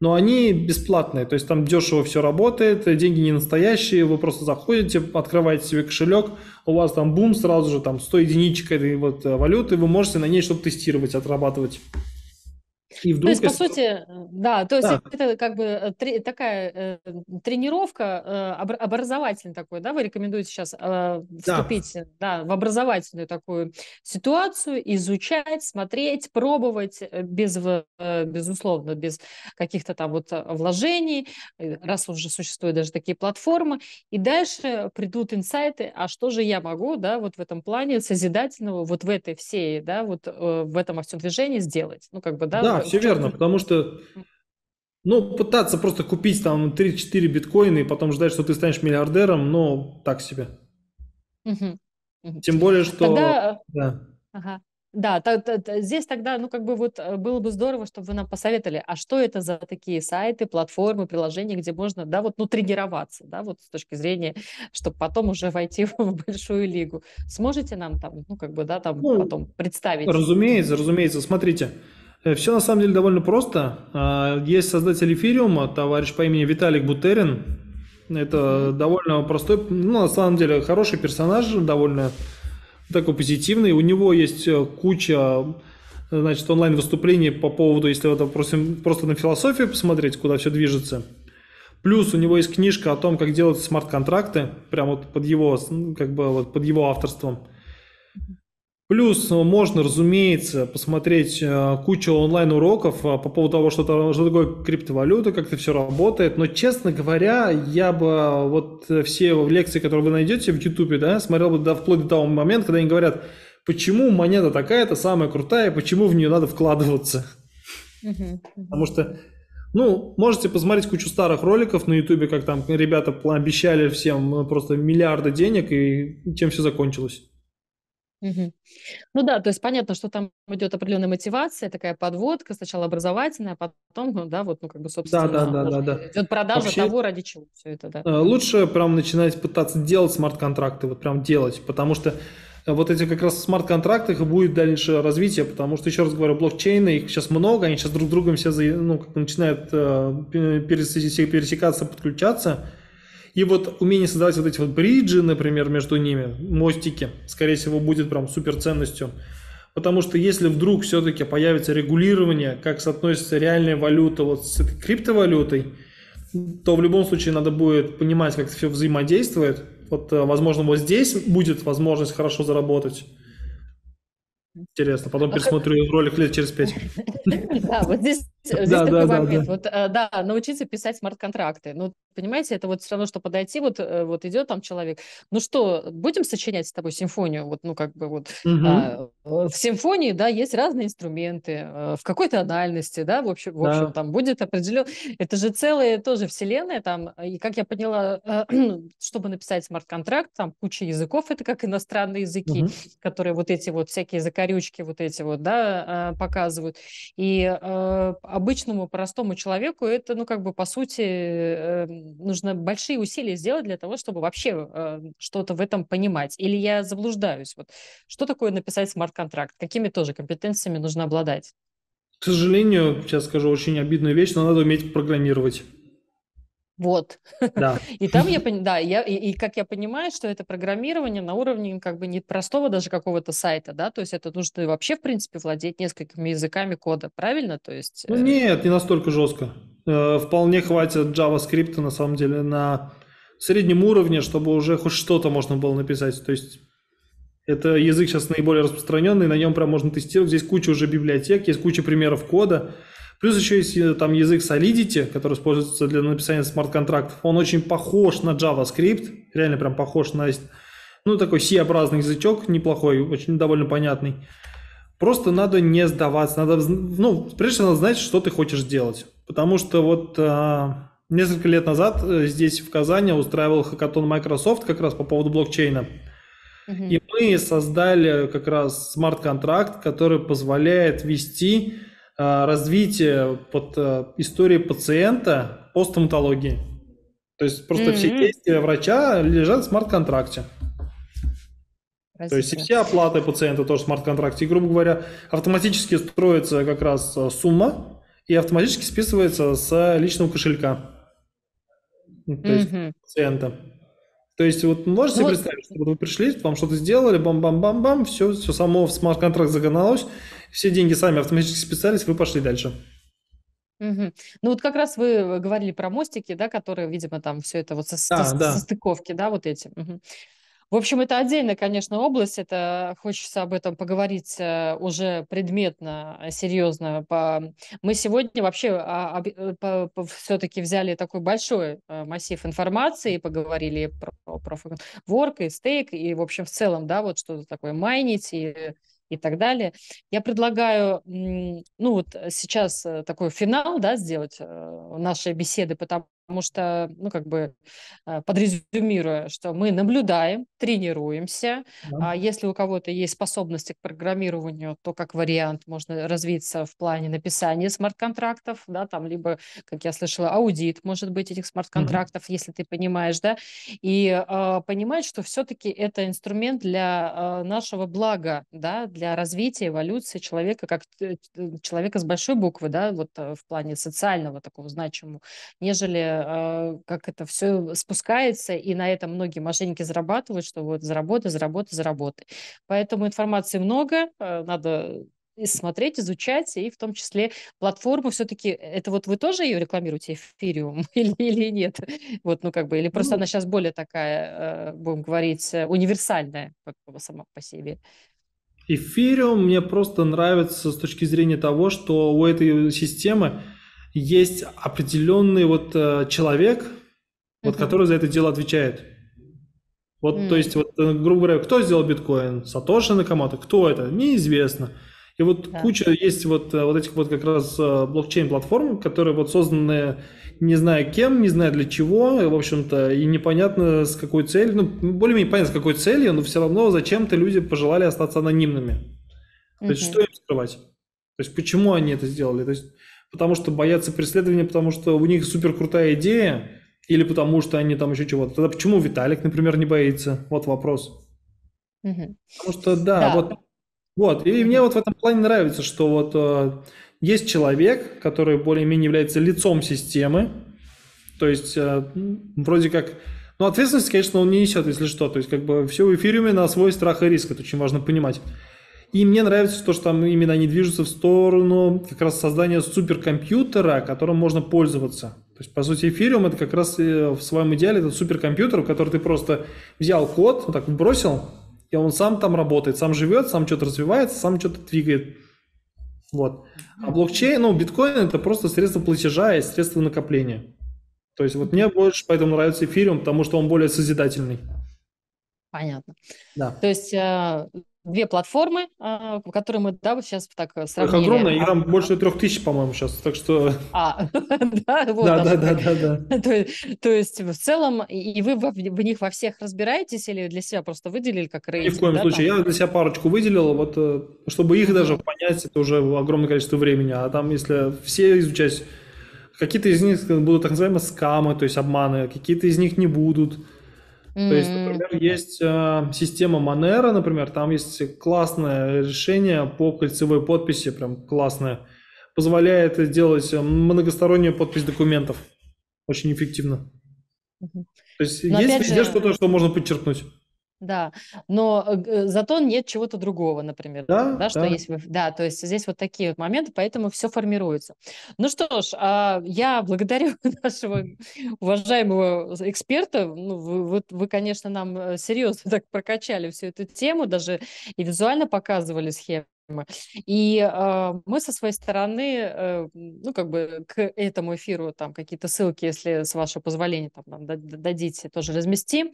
но они бесплатные. То есть там дешево все работает, деньги не настоящие, вы просто заходите, открываете себе кошелек, у вас там бум сразу же, там 100 единичек этой вот э, валюты, вы можете на ней что-то тестировать, отрабатывать. И вдруг то есть, это... по сути, э, да, то есть да. это как бы э, тре- такая э, тренировка э, образовательная такой, да, вы рекомендуете сейчас э, вступить да. Э, да, в образовательную такую ситуацию, изучать, смотреть, пробовать, без, э, безусловно, без каких-то там вот вложений, раз уже существуют даже такие платформы, и дальше придут инсайты, а что же я могу, да, вот в этом плане созидательного, вот в этой всей, да, вот э, в этом во всем движении сделать, ну, как бы, да, да все верно, потому что ну, пытаться просто купить там 3-4 биткоина и потом ждать, что ты станешь миллиардером, но так себе. Тем более, что... Тогда... Э, да. Ага. Да, то, то, здесь тогда, ну, как бы вот э, было бы здорово, чтобы вы нам посоветовали, а что это за такие сайты, платформы, приложения, где можно, да, вот, ну, тренироваться, да, вот с точки зрения, чтобы потом уже войти в большую лигу. Сможете нам там, ну, как бы, да, там ну, потом представить? Разумеется, разумеется. Смотрите, Э, все на самом деле довольно просто. А, есть создатель эфириума, товарищ по имени Виталик Бутерин. Это довольно простой, ну, на самом деле, хороший персонаж, довольно такой позитивный. У него есть э, куча значит, онлайн-выступлений по поводу, если это просто, просто на философию посмотреть, куда все движется. Плюс у него есть книжка о том, как делать смарт-контракты, прям вот под его, ну, как бы вот под его авторством. Плюс э, можно, разумеется, посмотреть э, кучу онлайн-уроков э, по поводу того, что, -то, что такое криптовалюта, как это все работает. Но, честно говоря, я бы вот все лекции, которые вы найдете в YouTube, да, смотрел бы до, вплоть до того момента, когда они говорят, почему монета такая-то самая крутая, почему в нее надо вкладываться. Потому что ну, можете посмотреть кучу старых роликов на Ютубе, как там ребята обещали всем просто миллиарды денег, и чем все закончилось. Ну да, то есть понятно, что там идет определенная мотивация, такая подводка, сначала образовательная, а потом, ну да, вот, ну как бы, собственно, да, да, да, да, да. идет продажа Вообще, того, ради чего все это, да. А, лучше прям начинать пытаться делать смарт-контракты, вот прям делать, потому что э, вот эти как раз смарт-контракты их будет дальнейшее развитие, потому что, еще раз говорю, блокчейны, их сейчас много, они сейчас друг с другом все ну, как начинают э, пересекаться, подключаться, и вот умение создавать вот эти вот бриджи, например, между ними, мостики, скорее всего, будет прям суперценностью. Потому что если вдруг все-таки появится регулирование, как соотносится реальная валюта вот с этой криптовалютой, то в любом случае надо будет понимать, как все взаимодействует. Вот, э, возможно, вот здесь будет возможность хорошо заработать. Интересно, потом а пересмотрю как... ролик лет через пять. Да, вот здесь Здесь да, такой да, момент. Да, вот, э, да, научиться писать смарт-контракты. Ну, понимаете, это вот все равно, что подойти, вот, э, вот идет там человек. Ну что, будем сочинять с тобой симфонию? Вот, ну, как бы вот угу. а, в симфонии, да, есть разные инструменты, э, в какой-то анальности, да, в общем, в общем там будет определен. Это же целая тоже вселенная там. И как я поняла, чтобы написать смарт-контракт, там куча языков, это как иностранные языки, угу. которые вот эти вот всякие закорючки вот эти вот, да, а, показывают. И обычному простому человеку это, ну, как бы, по сути, э, нужно большие усилия сделать для того, чтобы вообще э, что-то в этом понимать. Или я заблуждаюсь? Вот что такое написать смарт-контракт? Какими тоже компетенциями нужно обладать? К сожалению, сейчас скажу очень обидную вещь, но надо уметь программировать. Вот. Да. И там я да, я, и, и как я понимаю, что это программирование на уровне как бы не простого даже какого-то сайта, да, то есть это нужно вообще, в принципе, владеть несколькими языками кода, правильно? То есть... Ну, э, нет, не настолько жестко. Э, вполне хватит JavaScript, на самом деле, на среднем уровне, чтобы уже хоть что-то можно было написать. То есть это язык сейчас наиболее распространенный, на нем прям можно тестировать. Здесь куча уже библиотек, есть куча примеров кода. Плюс еще есть э, там язык Solidity, который используется для написания смарт-контрактов. Он очень похож на JavaScript, реально прям похож на ну, такой C-образный язычок, неплохой, очень довольно понятный. Просто надо не сдаваться, надо, ну, прежде всего надо знать, что ты хочешь делать. Потому что вот а, несколько лет назад э, здесь в Казани устраивал хакатон Microsoft как раз по поводу блокчейна. Uh-huh. И мы создали как раз смарт-контракт, который позволяет вести Э, развитие под э, истории пациента по стоматологии. То есть просто mm-hmm. все действия врача лежат в смарт-контракте. Разве То есть и все оплаты пациента тоже в смарт-контракте. И, грубо говоря, автоматически строится как раз э, сумма и автоматически списывается с личного кошелька. Ну, то mm-hmm. есть пациента. То есть вот можете вот. Ну, представить, что вот вы пришли, вам что-то сделали, бам-бам-бам-бам, все, все само в смарт-контракт загоналось, все деньги сами автоматически списались, вы пошли дальше. Угу. Ну вот как раз вы э, говорили про мостики, да, которые, видимо, там все это вот со, да, со, да. состыковки, да, вот эти. Угу. В общем, это отдельная, конечно, область. Это хочется об этом поговорить э, уже предметно, э, серьезно. Мы сегодня вообще а, все-таки взяли такой большой массив информации, и поговорили про, про и стейк, и, в общем, в целом, да, вот что-то такое майнить, и и так далее. Я предлагаю, ну вот э, сейчас э, такой финал, да, сделать э, нашей беседы, потому потому что, ну, как бы э, подрезюмируя, что мы наблюдаем, тренируемся. Да. А если у кого-то есть способности к программированию, то как вариант можно развиться в плане написания смарт-контрактов, да, там либо, как я слышала, аудит, может быть, этих смарт-контрактов, mm если ты понимаешь, да, и э, понимать, что все-таки это инструмент для э, нашего блага, да, для развития, эволюции человека, как э, человека с большой буквы, да, вот э, в плане социального такого значимого, нежели а, как это все спускается, и на этом многие мошенники зарабатывают, что вот заработай, заработай, заработай. Поэтому информации много, а, надо смотреть, изучать, и в том числе платформу все-таки, это вот вы тоже ее рекламируете, эфириум, или, или нет? Вот, ну, как бы, или просто ну, она сейчас более такая, а, будем говорить, э, универсальная сама по себе? Эфириум мне просто нравится с точки зрения того, что у этой системы есть определенный вот э, человек, вот, mm-hmm. который за это дело отвечает. Вот, mm. то есть, вот, э, грубо говоря, кто сделал биткоин? Сатоши Накамото? Кто это? Неизвестно. И вот да. куча есть вот, э, вот этих вот как раз блокчейн-платформ, которые вот созданы не знаю кем, не знаю для чего, в общем-то, и непонятно с какой целью, ну, более-менее понятно с какой целью, но все равно зачем-то люди пожелали остаться анонимными. То mm-hmm. есть, что им скрывать? То есть, почему они это сделали? То есть, потому что боятся преследования, потому что у них супер крутая идея, или потому что они там еще чего-то. Тогда почему Виталик, например, не боится? Вот вопрос. Угу. Потому что, да, да. вот. Вот, и мне вот в этом плане нравится, что вот э, есть человек, который более-менее является лицом системы, то есть э, вроде как, ну ответственность, конечно, он не несет, если что, то есть как бы все в эфириуме на свой страх и риск, это очень важно понимать. И мне нравится то, что там именно они движутся в сторону как раз создания суперкомпьютера, которым можно пользоваться. То есть, по сути, эфириум это как раз э, в своем идеале это суперкомпьютер, в который ты просто взял код, вот так бросил, и он сам там работает, сам живет, сам что-то развивается, сам что-то двигает. Вот. А блокчейн, ну, биткоин это просто средство платежа и средство накопления. То есть вот мне больше поэтому нравится эфириум, потому что он более созидательный. Понятно. Да. То есть э, две платформы, а, которые мы да, вот сейчас так э, сравнили. Их и там больше трех тысяч, по-моему, сейчас, так что... А, да, вот. Да, да, да, да, да. То есть в целом, и вы в них во всех разбираетесь или для себя просто выделили как рейтинг? Ни в коем случае. Я для себя парочку выделил, вот э, чтобы их даже понять, это уже огромное количество времени. А там, если все изучать, какие-то из них э, будут так называемые скамы, то есть обманы, какие-то из них не будут. Mm-hmm. То есть, например, есть а, система Monero, например, там есть классное решение по кольцевой подписи, прям классное. Позволяет делать многостороннюю подпись документов. Очень эффективно. Mm-hmm. То есть Но есть везде же... что-то, что можно подчеркнуть. Да, но э, э, зато нет чего-то другого, например, да, да, да. что есть, да, то есть здесь вот такие вот моменты, поэтому все формируется. Ну что ж, а, я благодарю нашего уважаемого эксперта. Ну, вот вы, конечно, нам э, серьезно так прокачали всю эту тему, даже и визуально показывали схемы. И э, мы со своей стороны, э, ну, как бы к этому эфиру там какие-то ссылки, если с вашего позволения, там, там дадите, тоже разместим.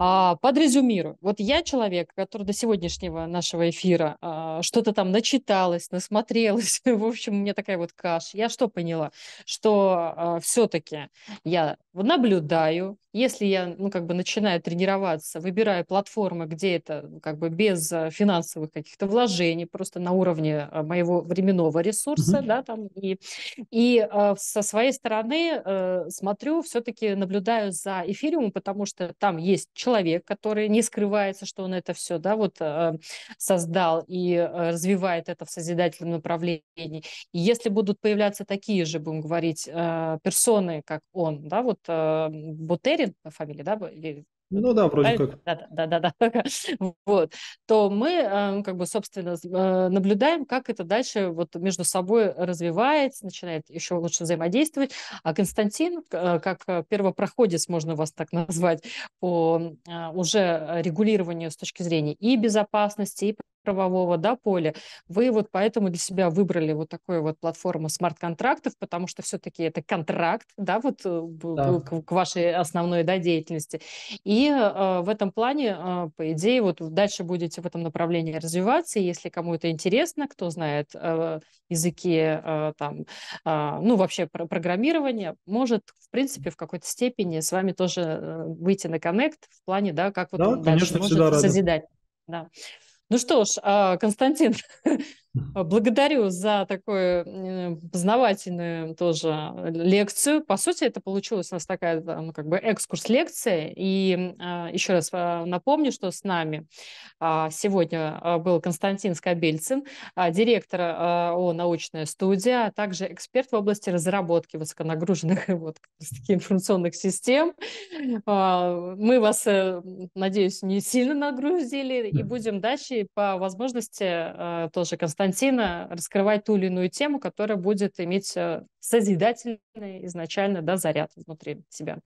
А, подрезюмирую. Вот я человек, который до сегодняшнего нашего эфира а, что-то там начиталась, насмотрелась. В общем, у меня такая вот каша. Я что поняла? Что а, все-таки я наблюдаю, если я, ну, как бы начинаю тренироваться, выбираю платформы, где это, ну, как бы без а, финансовых каких-то вложений, просто на уровне а, моего временного ресурса, mm-hmm. да, там, и, и э, со своей стороны э, смотрю, все-таки наблюдаю за эфириумом, потому что там есть человек, который не скрывается, что он это все, да, вот а, создал и а, развивает это в созидательном направлении. И если будут появляться такие же, будем говорить, а, персоны, как он, да, вот Бутерин фамилия, да, ну да, вроде как. Да, Да, да, да, да. Вот. То мы, эм, как бы, собственно, э, наблюдаем, как это дальше вот между собой развивается, начинает еще лучше взаимодействовать. А Константин, э, как э, первопроходец, можно вас так назвать, по уже регулированию с точки зрения и безопасности, и правового да, поля, вы вот поэтому для себя выбрали вот такую вот платформу смарт-контрактов, потому что все-таки это контракт, да, вот э, да. К, к вашей основной да, деятельности. И э, в этом плане, э, по идее, вот дальше будете в этом направлении развиваться, и если кому это интересно, кто знает э, языки, э, там, э, ну, вообще про программирование, может, в принципе, в какой-то степени с вами тоже э, выйти на коннект в плане, да, как вот да, конечно, дальше можно созидать. Рада. Да. Ну что ж, а, Константин, Э, благодарю за такую э, познавательную тоже лекцию. По сути, это получилось у нас такая ну, как бы экскурс-лекция. И а, еще раз а, напомню, что с нами а, сегодня был Константин Скобельцин, директор О «Научная студия», а также эксперт в области разработки высоконагруженных вот, информационных систем. Мы вас, э, надеюсь, не сильно нагрузили и будем дальше по возможности тоже Константин Константина раскрывать ту или иную тему, которая будет иметь э, созидательный изначально да, заряд внутри себя.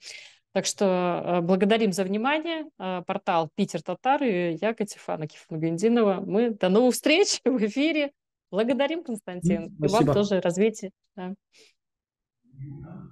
Так что э, благодарим за внимание. Э, портал Питер Татар и я, Катифана Кифангендинова. Мы до новых встреч в эфире. Благодарим, Константин. Спасибо. И вам тоже развитие. Да.